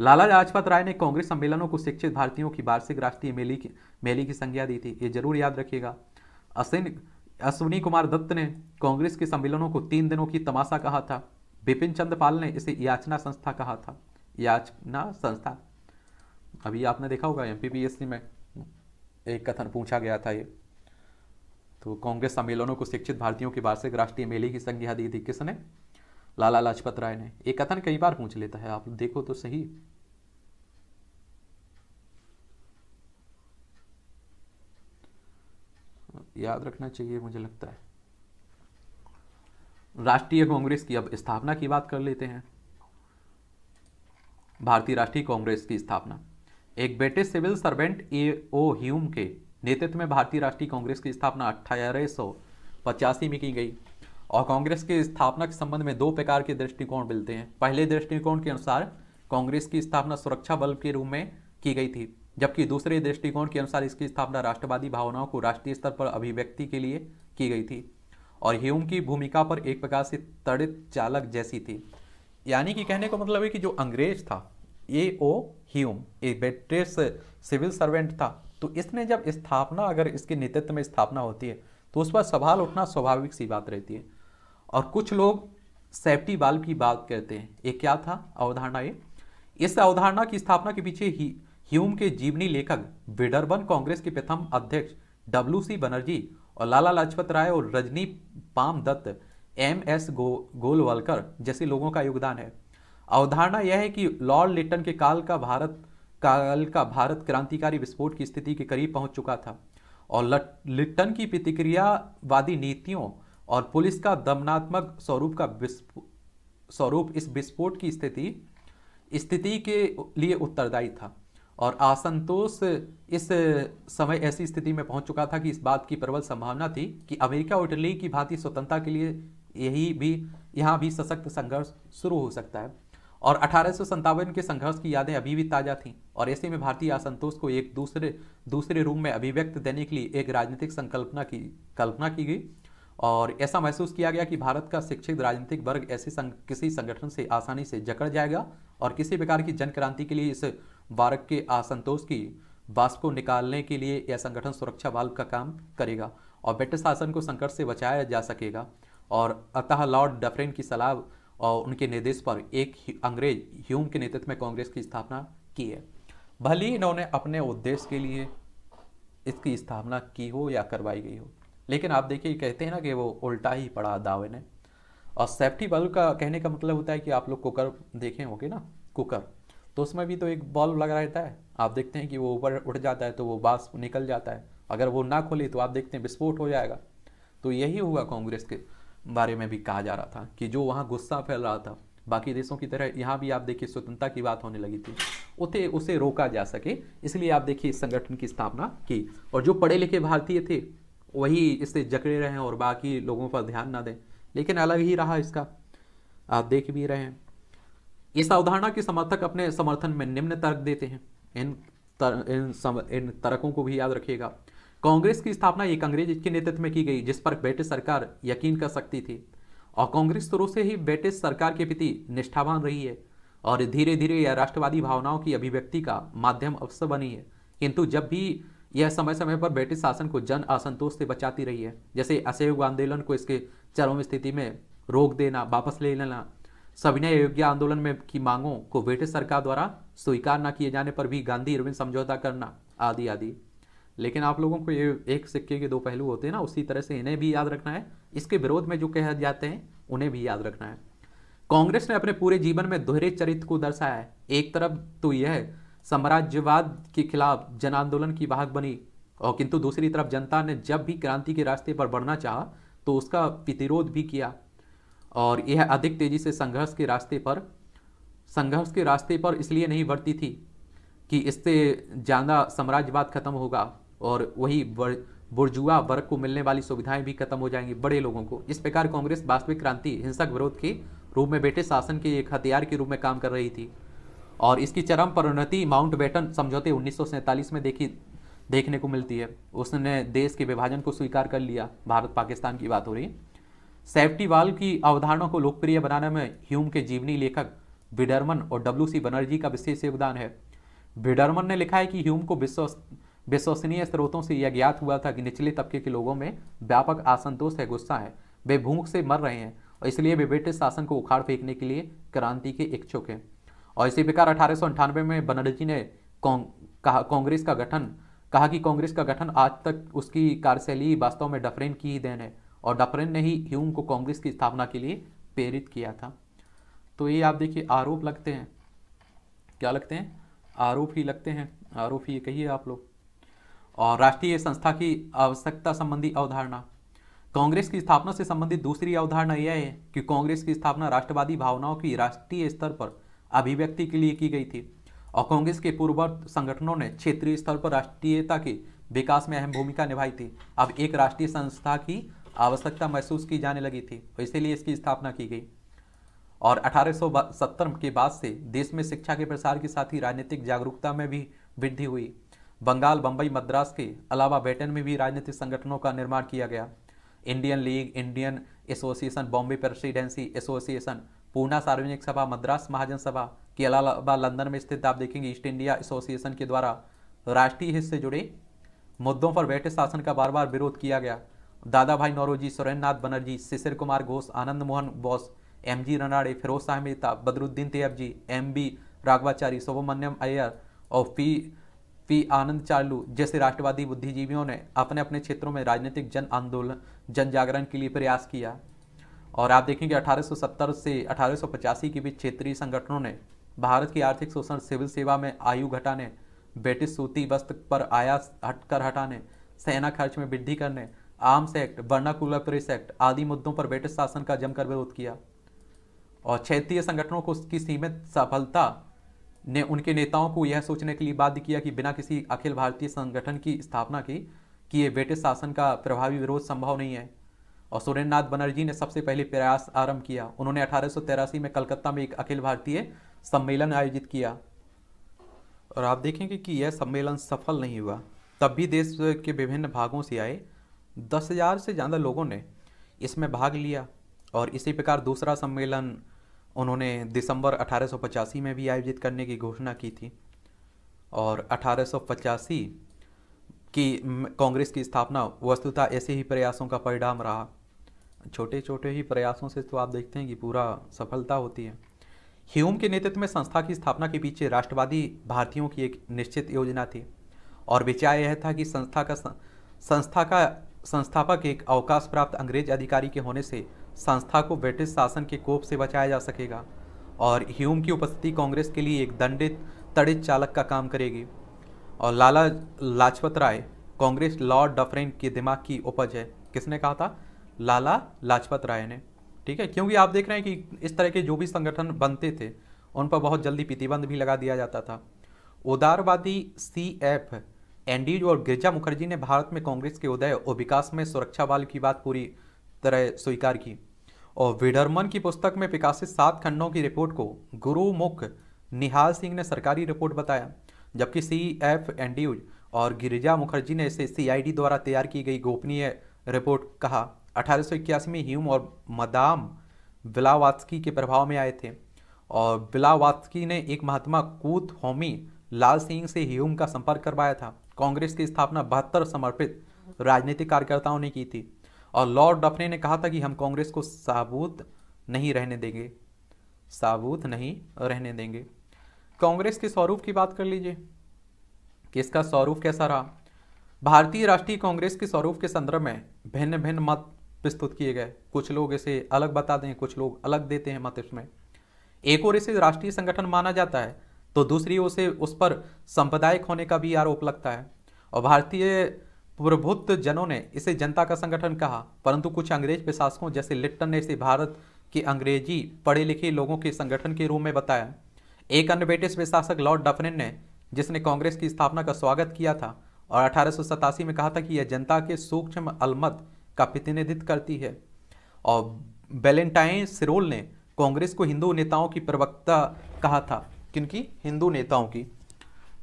लाला लाजपत राय ने कांग्रेस सम्मेलनों को शिक्षित भारतीयों की वार्षिक राष्ट्रीय मेली की मेली की संज्ञा दी थी ये जरूर याद रखिएगा अश्विन अश्विनी कुमार दत्त ने कांग्रेस के सम्मेलनों को तीन दिनों की तमाशा कहा था बिपिन चंद पाल ने इसे याचना संस्था कहा था याचना संस्था अभी आपने देखा होगा एम में एक कथन पूछा गया था ये तो कांग्रेस सम्मेलनों को शिक्षित भारतीयों की वार्षिक राष्ट्रीय मेले की संज्ञा दी थी किसने लाला लाजपत राय ने एक कथन कई बार पूछ लेता है आप देखो तो सही याद रखना चाहिए मुझे लगता है राष्ट्रीय कांग्रेस की अब स्थापना की बात कर लेते हैं भारतीय राष्ट्रीय कांग्रेस की स्थापना एक British civil servant A O Hume के नेतृत्व में भारतीय राष्ट्रीय कांग्रेस की स्थापना पचासी में की गई और कांग्रेस की स्थापना के संबंध में दो प्रकार के दृष्टिकोण मिलते हैं पहले दृष्टिकोण के अनुसार कांग्रेस की स्थापना सुरक्षा बल के रूप में की गई थी जबकि दूसरे दृष्टिकोण के अनुसार इसकी स्थापना राष्ट्रवादी भावनाओं को राष्ट्रीय स्तर पर अभिव्यक्ति के लिए की गई थी और ह्यूम की भूमिका पर एक प्रकार से तड़ित चालक जैसी थी यानी कि कहने का मतलब है कि जो अंग्रेज था A O Hume a British civil servant था तो इसने जब स्थापना अगर इसके नेतृत्व में स्थापना होती है तो उस पर सवाल उठना स्वाभाविक सी बात रहती है और कुछ लोग सेफ्टी बाल्ब की बात करते हैं ये क्या था अवधारणा ये इस अवधारणा की स्थापना के पीछे ही ह्यूम के जीवनी लेखक विडरबन कांग्रेस के प्रथम अध्यक्ष डब्ल्यू सी बनर्जी और लाला लाजपत राय और Rajani Palme Dutt M S गो गोलवलकर जैसे लोगों का योगदान है अवधारणा यह है कि लॉर्ड लिटन के काल का भारत काल का भारत क्रांतिकारी विस्फोट की स्थिति के करीब पहुंच चुका था और लिट्टन की प्रतिक्रियावादी नीतियों और पुलिस का दमनात्मक स्वरूप का स्वरूप इस विस्फोट की स्थिति स्थिति के लिए उत्तरदायी था और असंतोष इस समय ऐसी स्थिति में पहुंच चुका था कि इस बात की प्रबल संभावना थी कि अमेरिका और इटली की भांति स्वतंत्रता के लिए यही भी यहाँ भी सशक्त संघर्ष शुरू हो सकता है और अठारह के संघर्ष की यादें अभी भी ताजा थीं और ऐसे में भारतीय असंतोष को एक दूसरे दूसरे रूप में अभिव्यक्त देने के लिए एक राजनीतिक संकल्पना की कल्पना की गई और ऐसा महसूस किया गया कि भारत का शिक्षित राजनीतिक वर्ग ऐसे संग, किसी संगठन से आसानी से जकड़ जाएगा और किसी प्रकार की जन क्रांति के लिए इस वर्ग के असंतोष की बास को निकालने के लिए यह संगठन सुरक्षा बाल का काम करेगा और ब्रिटिश शासन को संकट से बचाया जा सकेगा और अतः लॉर्ड डफरेन की सलाह और उनके निर्देश पर एक अंग्रेज ह्यूम के नेतृत्व में कांग्रेस की स्थापना की है भले ही इन्होंने अपने उद्देश्य के लिए इसकी स्थापना की हो या करवाई गई हो लेकिन आप देखिए कहते हैं ना कि वो उल्टा ही पड़ा दावे ने और सेफ्टी बल्ब का कहने का मतलब होता है कि आप लोग कुकर देखे होंगे ना कुकर तो उसमें भी तो एक बल्ब लगा रहता है आप देखते हैं कि वो ऊपर उठ जाता है तो वो बास निकल जाता है अगर वो ना खोले तो आप देखते हैं विस्फोट हो जाएगा तो यही हुआ कांग्रेस के बारे में भी कहा जा रहा था कि जो वहाँ गुस्सा फैल रहा था बाकी देशों की तरह यहाँ भी आप देखिए स्वतंत्रता की बात होने लगी थी उसे उसे रोका जा सके इसलिए आप देखिए इस संगठन की स्थापना की और जो पढ़े लिखे भारतीय थे वही इससे जकड़े रहे और बाकी लोगों पर ध्यान ना दें लेकिन अलग ही रहा इसका आप देख भी रहे हैं इस अवधारणा के समर्थक अपने समर्थन में निम्न तर्क देते हैं इन तर, इन, सम, इन तर्कों को भी याद रखिएगा कांग्रेस की स्थापना एक अंग्रेज के नेतृत्व में की गई जिस पर ब्रिटिश सरकार यकीन कर सकती थी और कांग्रेस शुरू से ही ब्रिटिश सरकार के प्रति निष्ठावान रही है और धीरे धीरे यह राष्ट्रवादी भावनाओं की अभिव्यक्ति का माध्यम अवसर बनी है किंतु जब भी यह समय समय पर ब्रिटिश शासन को जन असंतोष से बचाती रही है जैसे असहयोग आंदोलन को इसके चरम स्थिति में रोक देना वापस ले लेना सविनय अयोग्य आंदोलन में की मांगों को ब्रिटिश सरकार द्वारा स्वीकार न किए जाने पर भी गांधी अरविंद समझौता करना आदि आदि लेकिन आप लोगों को ये एक सिक्के के दो पहलू होते हैं ना उसी तरह से इन्हें भी याद रखना है इसके विरोध में जो कह जाते हैं उन्हें भी याद रखना है कांग्रेस ने अपने पूरे जीवन में दोहरे चरित्र को दर्शाया है एक तरफ तो यह साम्राज्यवाद के खिलाफ जन आंदोलन की वाहक बनी और किंतु दूसरी तरफ जनता ने जब भी क्रांति के रास्ते पर बढ़ना चाह तो उसका प्रतिरोध भी किया और यह अधिक तेजी से संघर्ष के रास्ते पर संघर्ष के रास्ते पर इसलिए नहीं बढ़ती थी कि इससे ज़्यादा साम्राज्यवाद खत्म होगा और वही बुर्जुआ वर्ग को मिलने वाली सुविधाएं भी खत्म हो जाएंगी बड़े लोगों को इस प्रकार कांग्रेस वास्तविक क्रांति हिंसक विरोध के रूप में ब्रिटिश शासन के एक हथियार के रूप में काम कर रही थी और इसकी चरम परिणति माउंट बेटन समझौते उन्नीस में देखी देखने को मिलती है उसने देश के विभाजन को स्वीकार कर लिया भारत पाकिस्तान की बात हो रही है सेफ्टी वाल की अवधारणा को लोकप्रिय बनाने में ह्यूम के जीवनी लेखक बिडरमन और डब्ल्यू सी बनर्जी का विशेष योगदान है बिडरमन ने लिखा है कि ह्यूम को विश्व विश्वसनीय स्रोतों से यह ज्ञात हुआ था कि निचले तबके के लोगों में व्यापक असंतोष है गुस्सा है वे भूख से मर रहे हैं और इसलिए वे ब्रिटिश शासन को उखाड़ फेंकने के लिए क्रांति के इच्छुक हैं और इसी प्रकार अठारह में बनर्जी ने कांग्रेस का गठन कहा कि कांग्रेस का गठन आज तक उसकी कार्यशैली वास्तव में डफरेन की ही देन है और डफरेन ने ही ह्यूम को कांग्रेस की स्थापना के लिए प्रेरित किया था तो ये आप देखिए आरोप लगते हैं क्या लगते हैं आरोप ही लगते हैं आरोप ही कहिए आप लोग और राष्ट्रीय संस्था की आवश्यकता संबंधी अवधारणा कांग्रेस की स्थापना से संबंधित दूसरी अवधारणा यह है कि कांग्रेस की स्थापना राष्ट्रवादी भावनाओं की राष्ट्रीय स्तर पर अभिव्यक्ति के लिए की गई थी और कांग्रेस के पूर्ववर्त संगठनों ने क्षेत्रीय स्तर पर राष्ट्रीयता के विकास में अहम भूमिका निभाई थी अब एक राष्ट्रीय संस्था की आवश्यकता महसूस की जाने लगी थी तो इसीलिए इसकी स्थापना की गई और अठारह के बाद से देश में शिक्षा के प्रसार के साथ ही राजनीतिक जागरूकता में भी वृद्धि हुई बंगाल बंबई मद्रास के अलावा ब्रिटेन में भी राजनीतिक संगठनों का निर्माण किया गया Indian league Indian association Bombay presidency association Poona Sarvajanik Sabha Madras महाजन सभा के अलावा लंदन में स्थित आप देखेंगे ईस्ट इंडिया एसोसिएशन के द्वारा राष्ट्रीय हित से जुड़े मुद्दों पर ब्रिटिश शासन का बार बार विरोध किया गया Dadabhai Naoroji Surendranath Banerjee Shishir Kumar Ghosh Anand Mohan Bose M G Ranade Firoz Shah Mehta Badruddin Tyabji M B Raghavachari Subramania Iyer और पी पी आनंद चालू जैसे राष्ट्रवादी बुद्धिजीवियों ने अपने अपने क्षेत्रों में राजनीतिक जन आंदोलन जन जागरण के लिए प्रयास किया और आप देखेंगे 1870 से अठारह के बीच क्षेत्रीय संगठनों ने भारत की आर्थिक शोषण सिविल सेवा में आयु घटाने ब्रिटिश सूती वस्त्र पर हट हटकर हटाने सेना खर्च में वृद्धि करने Arms Act Vernacular Press Act आदि मुद्दों पर ब्रिटिश शासन का जमकर विरोध किया और क्षेत्रीय संगठनों को उसकी सीमित सफलता ने उनके नेताओं को यह सोचने के लिए बाध्य किया कि बिना किसी अखिल भारतीय संगठन की स्थापना की कि ये ब्रिटिश शासन का प्रभावी विरोध संभव नहीं है और सुरेंद्रनाथ बनर्जी ने सबसे पहले प्रयास आरंभ किया उन्होंने अठारह में कलकत्ता में एक अखिल भारतीय सम्मेलन आयोजित किया और आप देखेंगे कि यह सम्मेलन सफल नहीं हुआ तब भी देश के विभिन्न भागों से आए दस हज़ार से ज़्यादा लोगों ने इसमें भाग लिया और इसी प्रकार दूसरा सम्मेलन उन्होंने दिसंबर 1885 में भी आयोजित करने की घोषणा की थी और 1885 की कांग्रेस की स्थापना वस्तुतः ऐसे ही प्रयासों का परिणाम रहा छोटे छोटे ही प्रयासों से तो आप देखते हैं कि पूरा सफलता होती है ह्यूम के नेतृत्व में संस्था की स्थापना के पीछे राष्ट्रवादी भारतीयों की एक निश्चित योजना थी और विचार यह था कि संस्था का संस्था का संस्थापक एक अवकाश प्राप्त अंग्रेज अधिकारी के होने से संस्था को ब्रिटिश शासन के कोप से बचाया जा सकेगा और ह्यूम की उपस्थिति कांग्रेस के लिए एक दंडित तड़ित चालक का काम करेगी और लाला लाजपत राय कांग्रेस लॉर्ड डफरेन के दिमाग की उपज है किसने कहा था लाला लाजपत राय ने ठीक है क्योंकि आप देख रहे हैं कि इस तरह के जो भी संगठन बनते थे उन पर बहुत जल्दी प्रतिबंध भी लगा दिया जाता था उदारवादी सी एफ एनडी और गिरजा मुखर्जी ने भारत में कांग्रेस के उदय और विकास में सुरक्षा बाल की बात पूरी तरह स्वीकार की और विडर्मन की पुस्तक में प्रकाशित सात खंडों की रिपोर्ट को गुरुमुख निहाल सिंह ने सरकारी रिपोर्ट बताया जबकि सी एफ यू और गिरिजा मुखर्जी ने इसे सीआईडी द्वारा तैयार की गई गोपनीय रिपोर्ट कहा अठारह में ह्यूम और मदाम बिलावास्की के प्रभाव में आए थे और बिलावास्की ने एक महात्मा कूत होमी लाल सिंह से ह्यूम का संपर्क करवाया था कांग्रेस की स्थापना बहत्तर समर्पित राजनीतिक कार्यकर्ताओं ने की थी और लॉर्ड डफने ने कहा था कि हम कांग्रेस को साबूत नहीं रहने देंगे साबूत नहीं रहने देंगे कांग्रेस के स्वरूप की बात कर लीजिए कि इसका स्वरूप कैसा रहा भारतीय राष्ट्रीय कांग्रेस के स्वरूप के संदर्भ में भिन्न भिन्न मत प्रस्तुत किए गए कुछ लोग इसे अलग बता दें कुछ लोग अलग देते हैं मत इसमें एक और इसे राष्ट्रीय संगठन माना जाता है तो दूसरी ओर से उस पर सांप्रदायिक होने का भी आरोप लगता है और भारतीय प्रभुत्व जनों ने इसे जनता का संगठन कहा परंतु कुछ अंग्रेज प्रशासकों जैसे लिट्टन ने इसे भारत के अंग्रेजी पढ़े लिखे लोगों के संगठन के रूप में बताया एक अन्य ब्रिटिश प्रशासक लॉर्ड डफरिन ने जिसने कांग्रेस की स्थापना का स्वागत किया था और अठारह में कहा था कि यह जनता के सूक्ष्म अलमत का प्रतिनिधित्व करती है और बेलेंटाइन सिरोल ने कांग्रेस को हिंदू नेताओं की प्रवक्ता कहा था क्योंकि हिंदू नेताओं की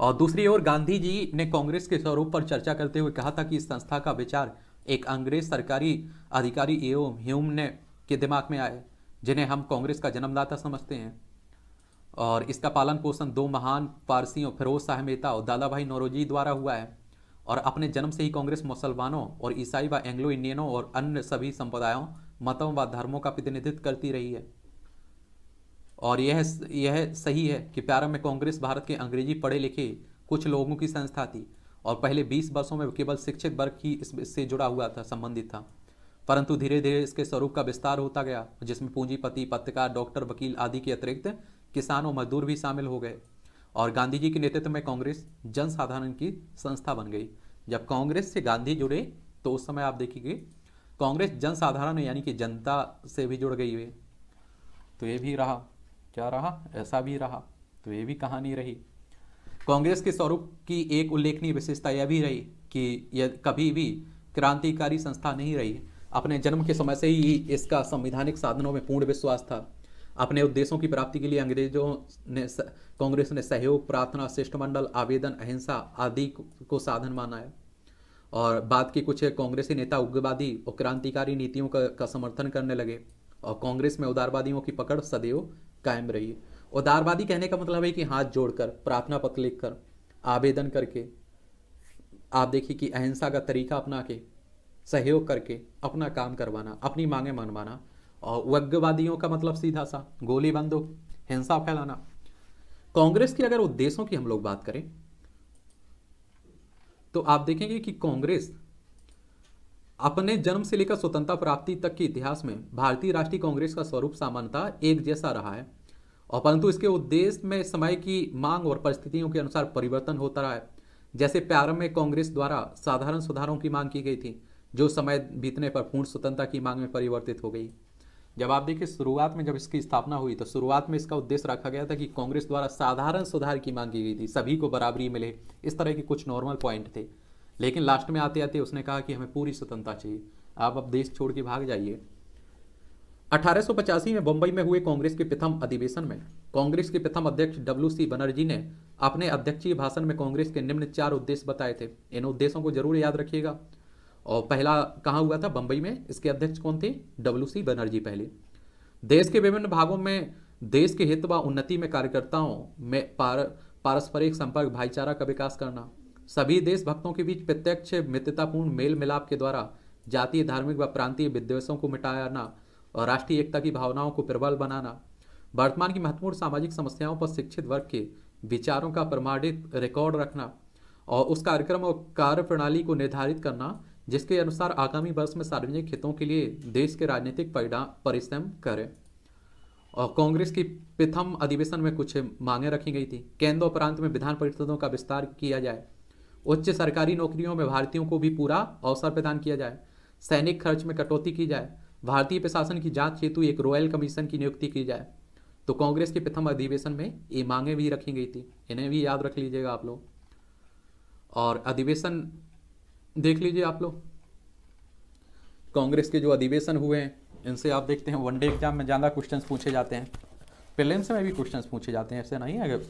और दूसरी ओर गांधी जी ने कांग्रेस के स्वरूप पर चर्चा करते हुए कहा था कि इस संस्था का विचार एक अंग्रेज सरकारी अधिकारी एवं ह्यूम ने के दिमाग में आए जिन्हें हम कांग्रेस का जन्मदाता समझते हैं और इसका पालन पोषण दो महान पारसियों फिरोज शाह मेहता और दादा भाई नौरोजी द्वारा हुआ है और अपने जन्म से ही कांग्रेस मुसलमानों और ईसाई व एंग्लो इंडियनों और अन्य सभी संप्रदायों मतों व धर्मों का प्रतिनिधित्व करती रही है और यह यह सही है कि प्यारा में कांग्रेस भारत के अंग्रेजी पढ़े लिखे कुछ लोगों की संस्था थी और पहले 20 वर्षों में केवल शिक्षित वर्ग ही इससे जुड़ा हुआ था संबंधित था परंतु धीरे धीरे इसके स्वरूप का विस्तार होता गया जिसमें पूंजीपति पत्रकार डॉक्टर वकील आदि के अतिरिक्त किसान और मजदूर भी शामिल हो गए और गांधी जी के नेतृत्व में कांग्रेस जनसाधारण की संस्था बन गई जब कांग्रेस से गांधी जुड़े तो उस समय आप देखिए कांग्रेस जनसाधारण यानी कि जनता से भी जुड़ गई हुई तो ये भी रहा क्या रहा ऐसा भी रहा तो ये भी कहानी रही कांग्रेस के स्वरूप की एक उल्लेखनीय विशेषता यह भी रही कि यह कभी भी क्रांतिकारी संस्था नहीं रही अपने जन्म के समय से ही इसका संविधानिक साधनों में पूर्ण विश्वास था अपने उद्देश्यों की प्राप्ति के लिए अंग्रेजों ने कांग्रेस ने सहयोग प्रार्थना शिष्टमंडल आवेदन अहिंसा आदि को साधन माना है और बाद के कुछ कांग्रेसी नेता उग्रवादी और क्रांतिकारी नीतियों का, का समर्थन करने लगे और कांग्रेस में उदारवादियों की पकड़ सदैव कायम रहिए उदारवादी कहने का मतलब है कि हाथ जोड़कर प्रार्थना पत्र लिखकर आवेदन करके आप देखिए कि अहिंसा का तरीका अपना के सहयोग करके अपना काम करवाना अपनी मांगे मनवाना और वज्ञवादियों का मतलब सीधा सा गोली बंदो हिंसा फैलाना कांग्रेस के अगर उद्देश्यों की हम लोग बात करें तो आप देखेंगे कि कांग्रेस अपने जन्म से लेकर स्वतंत्रता प्राप्ति तक के इतिहास में भारतीय राष्ट्रीय कांग्रेस का स्वरूप सामान्यता एक जैसा रहा है और परंतु इसके उद्देश्य में समय की मांग और परिस्थितियों के अनुसार परिवर्तन होता रहा है जैसे प्रारंभ में कांग्रेस द्वारा साधारण सुधारों की मांग की गई थी जो समय बीतने पर पूर्ण स्वतंत्रता की मांग में परिवर्तित हो गई जब आप देखिए शुरुआत में जब इसकी स्थापना हुई तो शुरुआत में इसका उद्देश्य रखा गया था कि कांग्रेस द्वारा साधारण सुधार की मांग की गई थी सभी को बराबरी मिले इस तरह के कुछ नॉर्मल पॉइंट थे लेकिन लास्ट में आते आते उसने कहा कि हमें पूरी स्वतंत्रता चाहिए आप अब देश छोड़ के भाग जाइए अठारह में बम्बई में हुए कांग्रेस के प्रथम अधिवेशन में कांग्रेस के प्रथम अध्यक्ष डब्ल्यू सी बनर्जी ने अपने अध्यक्षीय भाषण में कांग्रेस के निम्न चार उद्देश्य बताए थे इन उद्देश्यों को जरूर याद रखिएगा और पहला कहाँ हुआ था बम्बई में इसके अध्यक्ष कौन थे डब्ल्यू सी बनर्जी पहले देश के विभिन्न भागों में देश के हित व उन्नति में कार्यकर्ताओं में पार, पारस्परिक संपर्क भाईचारा का विकास करना सभी देशभक्तों के बीच प्रत्यक्ष मित्रतापूर्ण मेल मिलाप के द्वारा जातीय धार्मिक व प्रांतीय विद्वेषों को मिटाना और राष्ट्रीय एकता की भावनाओं को प्रबल बनाना वर्तमान की महत्वपूर्ण सामाजिक समस्याओं पर शिक्षित वर्ग के विचारों का प्रमाणित रिकॉर्ड रखना और उस कार्यक्रम और कार्य प्रणाली को निर्धारित करना जिसके अनुसार आगामी वर्ष में सार्वजनिक हितों के लिए देश के राजनीतिक परिश्रम करें और कांग्रेस की प्रथम अधिवेशन में कुछ मांगे रखी गई थी केंद्र प्रांत में विधान परिषदों का विस्तार किया जाए उच्च सरकारी नौकरियों में भारतीयों को भी पूरा अवसर प्रदान किया जाए सैनिक खर्च में कटौती की जाए भारतीय प्रशासन की जांच हेतु एक रॉयल कमीशन की नियुक्ति की जाए तो कांग्रेस के प्रथम अधिवेशन में ये मांगे भी रखी गई थी इन्हें भी याद रख लीजिएगा आप लोग और अधिवेशन देख लीजिए आप लोग कांग्रेस के जो अधिवेशन हुए हैं इनसे आप देखते हैं वनडे एग्जाम में ज़्यादा क्वेश्चंस पूछे जाते हैं प्रिलिम्स में भी क्वेश्चंस पूछे जाते हैं ऐसे नहीं है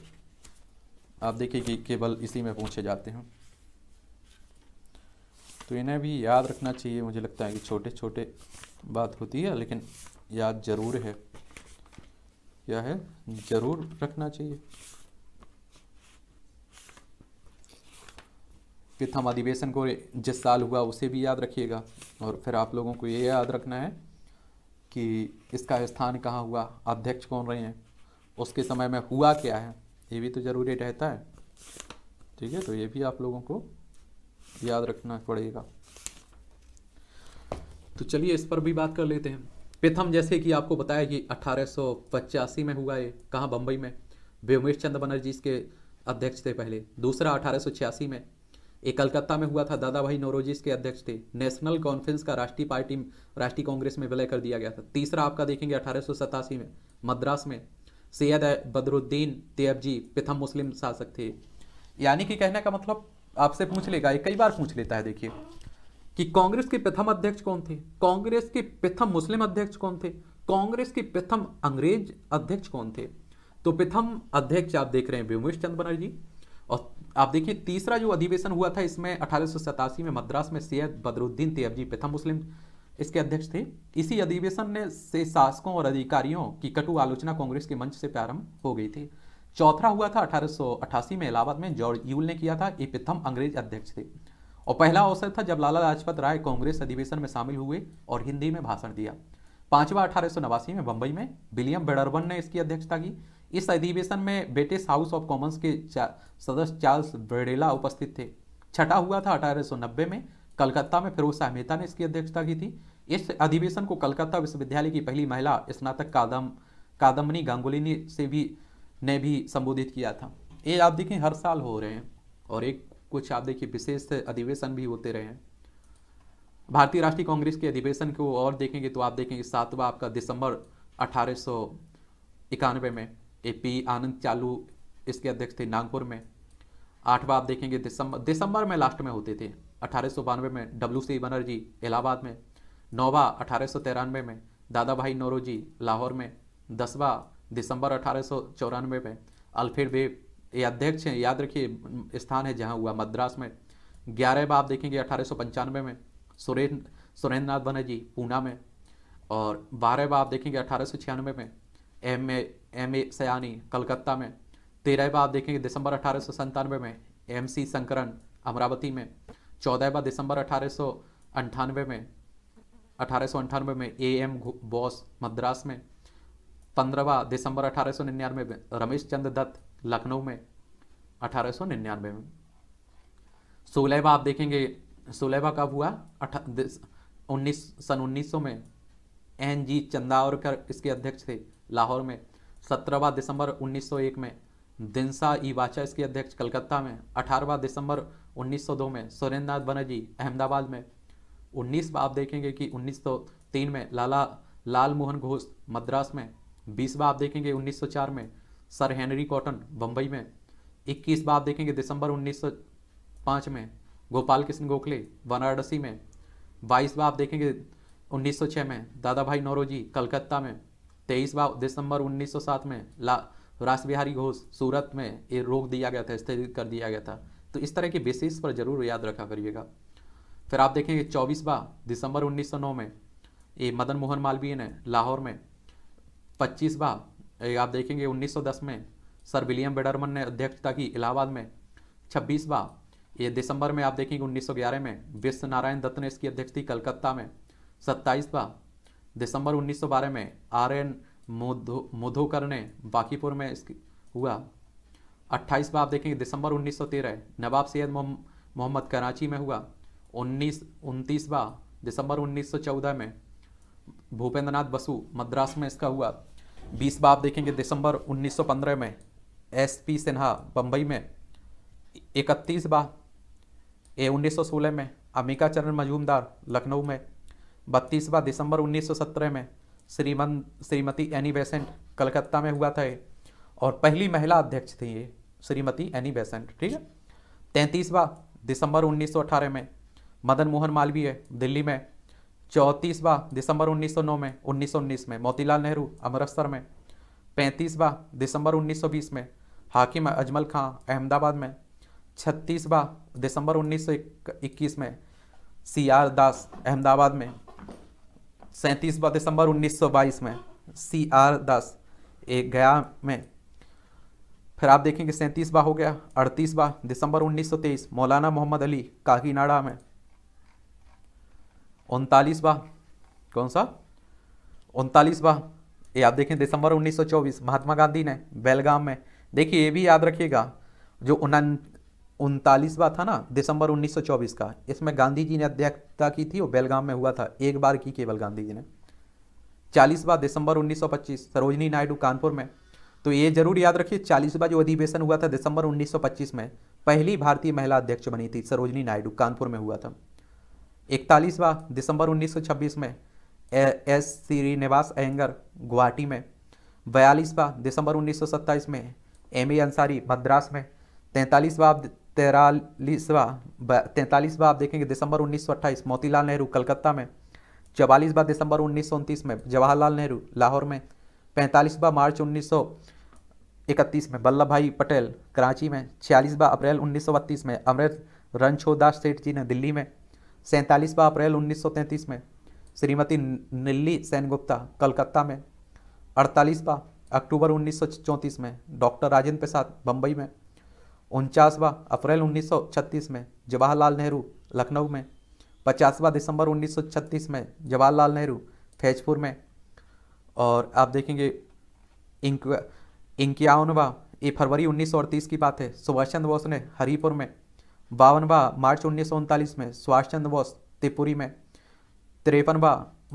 आप देखिए कि केवल इसी में पूछे जाते हैं तो इन्हें भी याद रखना चाहिए मुझे लगता है कि छोटे छोटे बात होती है लेकिन याद ज़रूर है क्या है ज़रूर रखना चाहिए प्रथम अधिवेशन को जिस साल हुआ उसे भी याद रखिएगा और फिर आप लोगों को ये याद रखना है कि इसका स्थान कहाँ हुआ अध्यक्ष कौन रहे हैं उसके समय में हुआ क्या है ये भी तो ज़रूरी रहता है ठीक है तो ये भी आप लोगों को याद रखना पड़ेगा तो चलिए इस पर भी बात कर लेते हैं प्रथम जैसे कि आपको बताया कि अठारह में हुआ है कहाँ बम्बई में व्योमेश चंद्र बनर्जी इसके अध्यक्ष थे पहले दूसरा अठारह में एक कलकत्ता में हुआ था दादा भाई नोरोजी इसके अध्यक्ष थे नेशनल कॉन्फ्रेंस का राष्ट्रीय पार्टी राष्ट्रीय कांग्रेस में विलय कर दिया गया था तीसरा आपका देखेंगे अठारह में मद्रास में सैयद बदरुद्दीन तेब जी प्रथम मुस्लिम शासक थे यानी कि कहने का मतलब आपसे पूछ लेगा कई बार पूछ लेता है देखिए कि कांग्रेस के प्रथम अध्यक्ष कौन थे कांग्रेस के प्रथम मुस्लिम अध्यक्ष कौन थे कांग्रेस के प्रथम अंग्रेज अध्यक्ष कौन थे तो प्रथम अध्यक्ष आप देख रहे हैं व्योमेश चंद्र बनर्जी और आप देखिए तीसरा जो अधिवेशन हुआ था इसमें अठारह में मद्रास में सैयद बदरुद्दीन तेब जी प्रथम मुस्लिम इसके अध्यक्ष थे इसी अधिवेशन ने से शासकों और अधिकारियों की कटु आलोचना कांग्रेस के मंच से प्रारंभ हो गई थी चौथा हुआ था अठारह में इलाहाबाद में जॉर्ज यूल ने किया था ये प्रथम अंग्रेज अध्यक्ष थे और पहला अवसर था जब लाला लाजपत राय कांग्रेस अधिवेशन में शामिल हुए और हिंदी में भाषण दिया पांचवा अठारह में बंबई में विलियम बेडरवन ने इसकी अध्यक्षता की इस अधिवेशन में ब्रिटिश हाउस ऑफ कॉमन्स के सदस्य चार्ल्स ब्रेडेला उपस्थित थे छठा हुआ था अठारह में कलकत्ता में फिरोज शाह मेहता ने इसकी अध्यक्षता की थी इस अधिवेशन को कलकत्ता विश्वविद्यालय की पहली महिला स्नातक कादम कादम्बनी गांगुली ने से भी ने भी संबोधित किया था ये आप देखें हर साल हो रहे हैं और एक कुछ आप देखिए विशेष अधिवेशन भी होते रहे हैं भारतीय राष्ट्रीय कांग्रेस के अधिवेशन को और देखेंगे तो आप देखेंगे सातवा आपका दिसंबर अठारह में ए पी आनंद चालू इसके अध्यक्ष थे नागपुर में आठवां आप देखेंगे दिसंबर दिसंबर में लास्ट में होते थे अठारह में डब्ल्यू सी बनर्जी इलाहाबाद में नौवा अठारह में दादा भाई नौरोजी लाहौर में दसवा दिसंबर अठारह में अल्फेड बे ये अध्यक्ष हैं याद रखिए स्थान है जहाँ हुआ मद्रास में ग्यारह आप देखेंगे अठारह में सुरेंद्र सुरेंद्र नाथ बनर्जी पूना में और बारह आप देखेंगे अठारह में M A M A Sayani Calcutta में तेरह बाप देखेंगे दिसंबर अठारह में एम सी संकरण अमरावती में चौदह चौदहवा दिसंबर अठारह में अठारह में ए एम बॉस मद्रास में पंद्रहवा दिसंबर अठारह में रमेश चंद्र दत्त लखनऊ में अठारह में सोलहवा आप देखेंगे सोलहवा कब हुआ उन्नीस सन सौ में एन जी चंदावरकर इसके अध्यक्ष थे लाहौर में सत्रहवा दिसंबर 1901 में दिनसा ई वाचा इसके अध्यक्ष कलकत्ता में अठारहवा दिसंबर 1902 में सुरेंद्रनाथ बनर्जी अहमदाबाद में उन्नीस आप देखेंगे कि 1903 में लाला लाल मोहन घोष मद्रास में बीसवा आप देखेंगे 1904 में सर हेनरी कॉटन बम्बई में इक्कीसवा आप देखेंगे दिसंबर 1905 में गोपाल कृष्ण गोखले वाराणसी में बाईसवा आप देखेंगे 1906 में दादा भाई नौरोजी कलकत्ता में तेईसवा दिसंबर 1907 में ला रास बिहारी घोष सूरत में ये रोक दिया गया था स्थगित कर दिया गया था तो इस तरह की बेसिस पर जरूर याद रखा करिएगा फिर आप देखेंगे चौबीसवा दिसंबर 1909 में ये मदन मोहन मालवीय ने लाहौर में पच्चीसवा आप देखेंगे 1910 में सर विलियम बेडरमन ने अध्यक्षता की इलाहाबाद में छब्बीसवा ये दिसंबर में आप देखेंगे 1911 में विश्व नारायण दत्त ने इसकी अध्यक्षता कलकत्ता में सत्ताईसवा दिसंबर 1912 में आर एन मोधोकर ने बाकीपुर में इसकी हुआ अट्ठाईसवा आप देखेंगे दिसंबर 1913 नवाब सैद मोहम्मद कराची में हुआ उन्नीस उनतीसवा दिसंबर उन्नीस में भूपेंद्रनाथ बसु मद्रास में इसका हुआ बीस आप देखेंगे दिसंबर 1915 में एस पी सिन्हा बम्बई में इकतीसवा ए 1916 में अमिका चरण मजूमदार लखनऊ में बत्तीसवा दिसंबर 1917 में श्रीमन श्रीमती एनी बेसेंट कलकत्ता में हुआ था ये और पहली महिला अध्यक्ष थी ये श्रीमती एनी बेसेंट ठीक है तैंतीसवा दिसंबर 1918 में मदन मोहन मालवीय दिल्ली में चौंतीस बा दिसंबर 1909 में 1919 में मोतीलाल नेहरू अमृतसर में पैंतीस बा दिसंबर 1920 में हाकिम अजमल खां अहमदाबाद में छत्तीसवा दिसंबर 1921 में सी आर दास अहमदाबाद में सैंतीस बा दिसंबर 1922 में सी आर दास एक गया में फिर आप देखेंगे सैंतीस बा हो गया अड़तीस बा दिसंबर 1923 मौलाना मोहम्मद अली काकीनाडा में उनतालीसवा कौन सा उनतालीसवा ये आप देखें दिसंबर 1924 महात्मा गांधी ने बेलगाम में देखिए ये भी याद रखिएगा जो उनतालीसवा था ना दिसंबर 1924 का इसमें गांधी जी ने अध्यक्षता की थी वो बेलगाम में हुआ था एक बार की केवल गांधी जी ने चालीसवा दिसंबर 1925 सरोजनी नायडू कानपुर में तो ये जरूर याद रखिए चालीसवा जो अधिवेशन हुआ था दिसंबर उन्नीस में पहली भारतीय महिला अध्यक्ष बनी थी सरोजनी नायडू कानपुर में हुआ था इकतालीसवा दिसंबर 1926 में एस श्रीनिवास अयंगर गुवाहाटी में बयालीसवा दिसंबर 1927 में एम ए अंसारी मद्रास में तैंतालीसवा तेरालीसवा तैंतालीसवा आप देखेंगे दिसंबर 1928 मोतीलाल नेहरू कलकत्ता में चवालीसवा दिसंबर उन्नीस में जवाहरलाल नेहरू लाहौर में पैंतालीसवा मार्च उन्नीस इकतीस में वल्लभ भाई पटेल कराची में छियालीसवा अप्रैल उन्नीस में अमृत रणछोदास सेठ जी ने दिल्ली में सैंतालीसवा अप्रैल 1933 में श्रीमती नीली सेनगुप्ता कलकत्ता में अड़तालीसवा अक्टूबर 1934 में डॉक्टर राजेंद्र प्रसाद बम्बई में उनचासवा अप्रैल 1936 में जवाहरलाल नेहरू लखनऊ में पचासवा दिसंबर 1936 में जवाहरलाल नेहरू फैजपुर में और आप देखेंगे इंक्यावनवा ये फरवरी 1938 की बात है सुभाष चंद्र बोस ने हरीपुर में बावनवा मार्च उन्नीस में सुभाष चंद्र बोस त्रिपुरी में तिरपनवा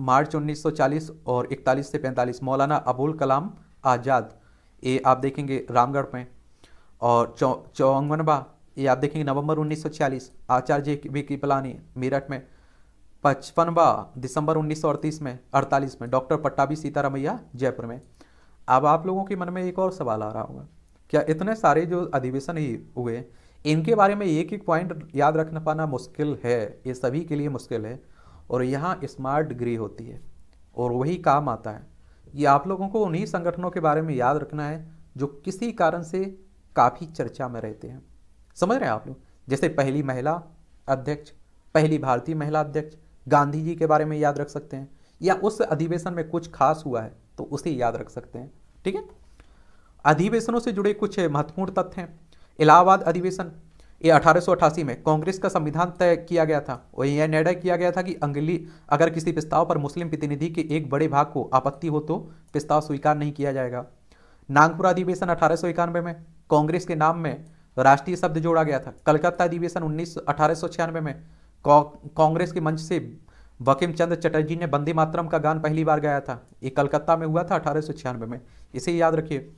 मार्च 1940 और 41 से 45 मौलाना अबुल कलाम आज़ाद ये आप देखेंगे रामगढ़ में और चौ चौवनवा ये आप देखेंगे नवंबर 1946 आचार्य वी की पलानी मेरठ में पचपनवा दिसंबर 1938 में 48 में डॉक्टर पट्टाभी सीतारामैया जयपुर में अब आप लोगों के मन में एक और सवाल आ रहा होगा क्या इतने सारे जो अधिवेशन ही हुए इनके बारे में एक एक पॉइंट याद रखना पाना मुश्किल है ये सभी के लिए मुश्किल है और यहाँ स्मार्ट डिग्री होती है और वही काम आता है ये आप लोगों को उन्हीं संगठनों के बारे में याद रखना है जो किसी कारण से काफ़ी चर्चा में रहते हैं समझ रहे हैं आप लोग जैसे पहली महिला अध्यक्ष पहली भारतीय महिला अध्यक्ष गांधी जी के बारे में याद रख सकते हैं या उस अधिवेशन में कुछ खास हुआ है तो उसे याद रख सकते हैं ठीक है अधिवेशनों से जुड़े कुछ महत्वपूर्ण तथ्य हैं इलाहाबाद अधिवेशन ये अठारह में कांग्रेस का संविधान तय किया गया था और यह निर्णय किया गया था कि अंगली अगर किसी प्रस्ताव पर मुस्लिम प्रतिनिधि के एक बड़े भाग को आपत्ति हो तो प्रस्ताव स्वीकार नहीं किया जाएगा नागपुर अधिवेशन अठारह में कांग्रेस के नाम में राष्ट्रीय शब्द जोड़ा गया था कलकत्ता अधिवेशन उन्नीस अठारह में कांग्रेस के मंच से वकीम चंद्र चटर्जी ने बंदे मातरम का गान पहली बार गाया था ये कलकत्ता में हुआ था अठारह में इसे याद रखिए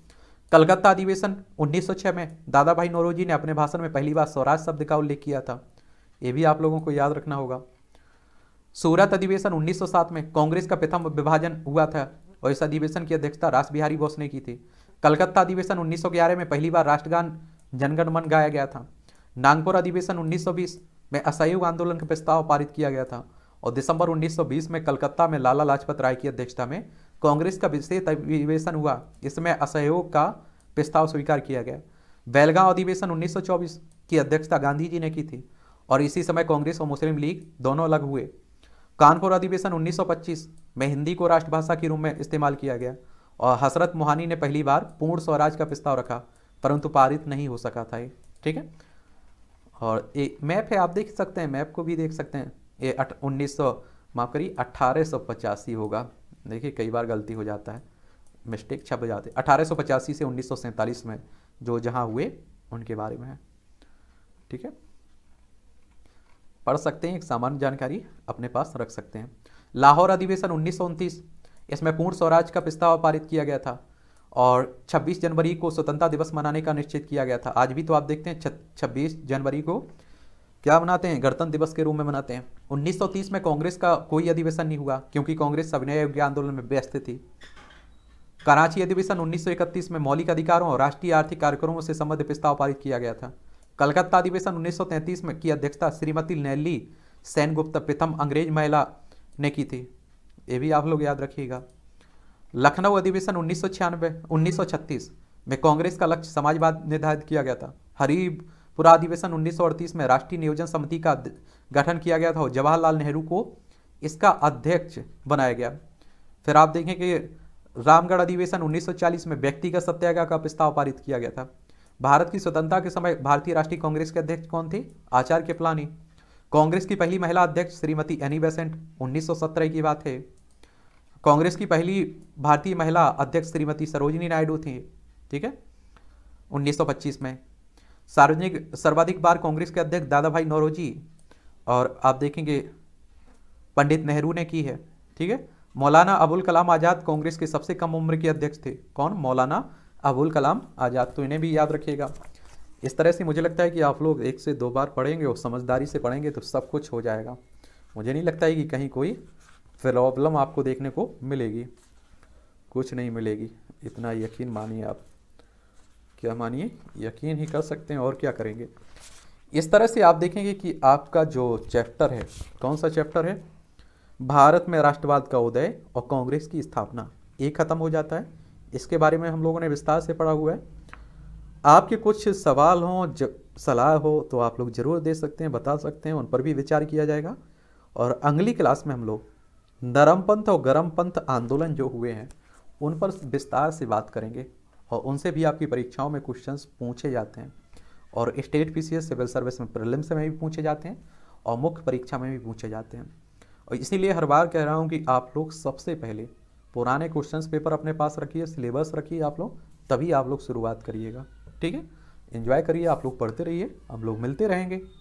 कलकत्ता अधिवेशन 1906 में दादा भाई नौरोजी ने अपने भाषण में पहली बार स्वराज शब्द का उल्लेख किया था ये भी आप लोगों को याद रखना होगा सूरत अधिवेशन 1907 में कांग्रेस का प्रथम विभाजन हुआ था और इस अधिवेशन की अध्यक्षता रास बिहारी बोस ने की थी कलकत्ता अधिवेशन 1911 में पहली बार राष्ट्रगान जनगण मन गाया गया था नागपुर अधिवेशन उन्नीस में असहयोग आंदोलन का प्रस्ताव पारित किया गया था और दिसंबर 1920 में कलकत्ता में लाला लाजपत राय की अध्यक्षता में कांग्रेस का विशेष अधिवेशन हुआ इसमें असहयोग का प्रस्ताव स्वीकार किया गया बेलगांव अधिवेशन 1924 की अध्यक्षता गांधी जी ने की थी और इसी समय कांग्रेस और मुस्लिम लीग दोनों अलग हुए कानपुर अधिवेशन 1925 में हिंदी को राष्ट्रभाषा के रूप में इस्तेमाल किया गया और हसरत मोहानी ने पहली बार पूर्ण स्वराज का प्रस्ताव रखा परंतु पारित नहीं हो सका था ये ठीक है और ये मैप है आप देख सकते हैं मैप को भी देख सकते हैं ये उन्नीस सौ माफ करिए अट्ठारह होगा देखिए कई बार गलती हो जाता है मिस्टेक छप जाते अठारह से उन्नीस में जो जहाँ हुए उनके बारे में है ठीक है पढ़ सकते हैं एक सामान्य जानकारी अपने पास रख सकते हैं लाहौर अधिवेशन उन्नीस इसमें पूर्ण स्वराज का प्रस्ताव पारित किया गया था और 26 जनवरी को स्वतंत्रता दिवस मनाने का निश्चित किया गया था आज भी तो आप देखते हैं 26 जनवरी को क्या मनाते हैं गणतंत्र दिवस के रूप में मनाते हैं 1930 में कांग्रेस का कोई अधिवेशन नहीं हुआ क्योंकि कांग्रेस सविनय अवज्ञा आंदोलन में व्यस्त थी कराची अधिवेशन उन्नीस में मौलिक अधिकारों और राष्ट्रीय आर्थिक कार्यक्रमों से संबद्ध प्रस्ताव पारित किया गया था कलकत्ता अधिवेशन उन्नीस में की अध्यक्षता श्रीमती नैली सेनगुप्ता प्रथम अंग्रेज महिला ने की थी ये भी आप लोग याद रखिएगा लखनऊ अधिवेशन उन्नीस सौ में कांग्रेस का लक्ष्य समाजवाद निर्धारित किया गया था हरीब पूरा अधिवेशन 1938 में राष्ट्रीय नियोजन समिति का गठन किया गया था और जवाहरलाल नेहरू को इसका अध्यक्ष बनाया गया फिर आप देखें कि रामगढ़ अधिवेशन 1940 में व्यक्तिगत सत्याग्रह का प्रस्ताव पारित किया गया था भारत की स्वतंत्रता के समय भारतीय राष्ट्रीय कांग्रेस के अध्यक्ष कौन थे आचार्य कृपलानी कांग्रेस की पहली महिला अध्यक्ष श्रीमती एनी बेसेंट उन्नीस की बात है कांग्रेस की पहली भारतीय महिला अध्यक्ष श्रीमती सरोजिनी नायडू थी ठीक है 1925 में सार्वजनिक सर्वाधिक बार कांग्रेस के अध्यक्ष दादा भाई नौरोजी और आप देखेंगे पंडित नेहरू ने की है ठीक है मौलाना अबुल कलाम आज़ाद कांग्रेस के सबसे कम उम्र के अध्यक्ष थे कौन मौलाना अबुल कलाम आज़ाद तो इन्हें भी याद रखिएगा इस तरह से मुझे लगता है कि आप लोग एक से दो बार पढ़ेंगे और समझदारी से पढ़ेंगे तो सब कुछ हो जाएगा मुझे नहीं लगता है कि कहीं कोई प्रॉब्लम आपको देखने को मिलेगी कुछ नहीं मिलेगी इतना यकीन मानिए आप क्या मानिए यकीन ही कर सकते हैं और क्या करेंगे इस तरह से आप देखेंगे कि आपका जो चैप्टर है कौन सा चैप्टर है भारत में राष्ट्रवाद का उदय और कांग्रेस की स्थापना ये ख़त्म हो जाता है इसके बारे में हम लोगों ने विस्तार से पढ़ा हुआ है आपके कुछ सवाल हों सलाह हो तो आप लोग ज़रूर दे सकते हैं बता सकते हैं उन पर भी विचार किया जाएगा और अगली क्लास में हम लोग नरम पंथ और गर्म पंथ आंदोलन जो हुए हैं उन पर विस्तार से बात करेंगे और उनसे भी आपकी परीक्षाओं में क्वेश्चंस पूछे जाते हैं और स्टेट पी सिविल सर्विस में प्रलिम्स में भी पूछे जाते हैं और मुख्य परीक्षा में भी पूछे जाते हैं और इसीलिए हर बार कह रहा हूँ कि आप लोग सबसे पहले पुराने क्वेश्चंस पेपर अपने पास रखिए सिलेबस रखिए आप लोग तभी आप लोग शुरुआत करिएगा ठीक है इन्जॉय करिए आप लोग पढ़ते रहिए हम लोग मिलते रहेंगे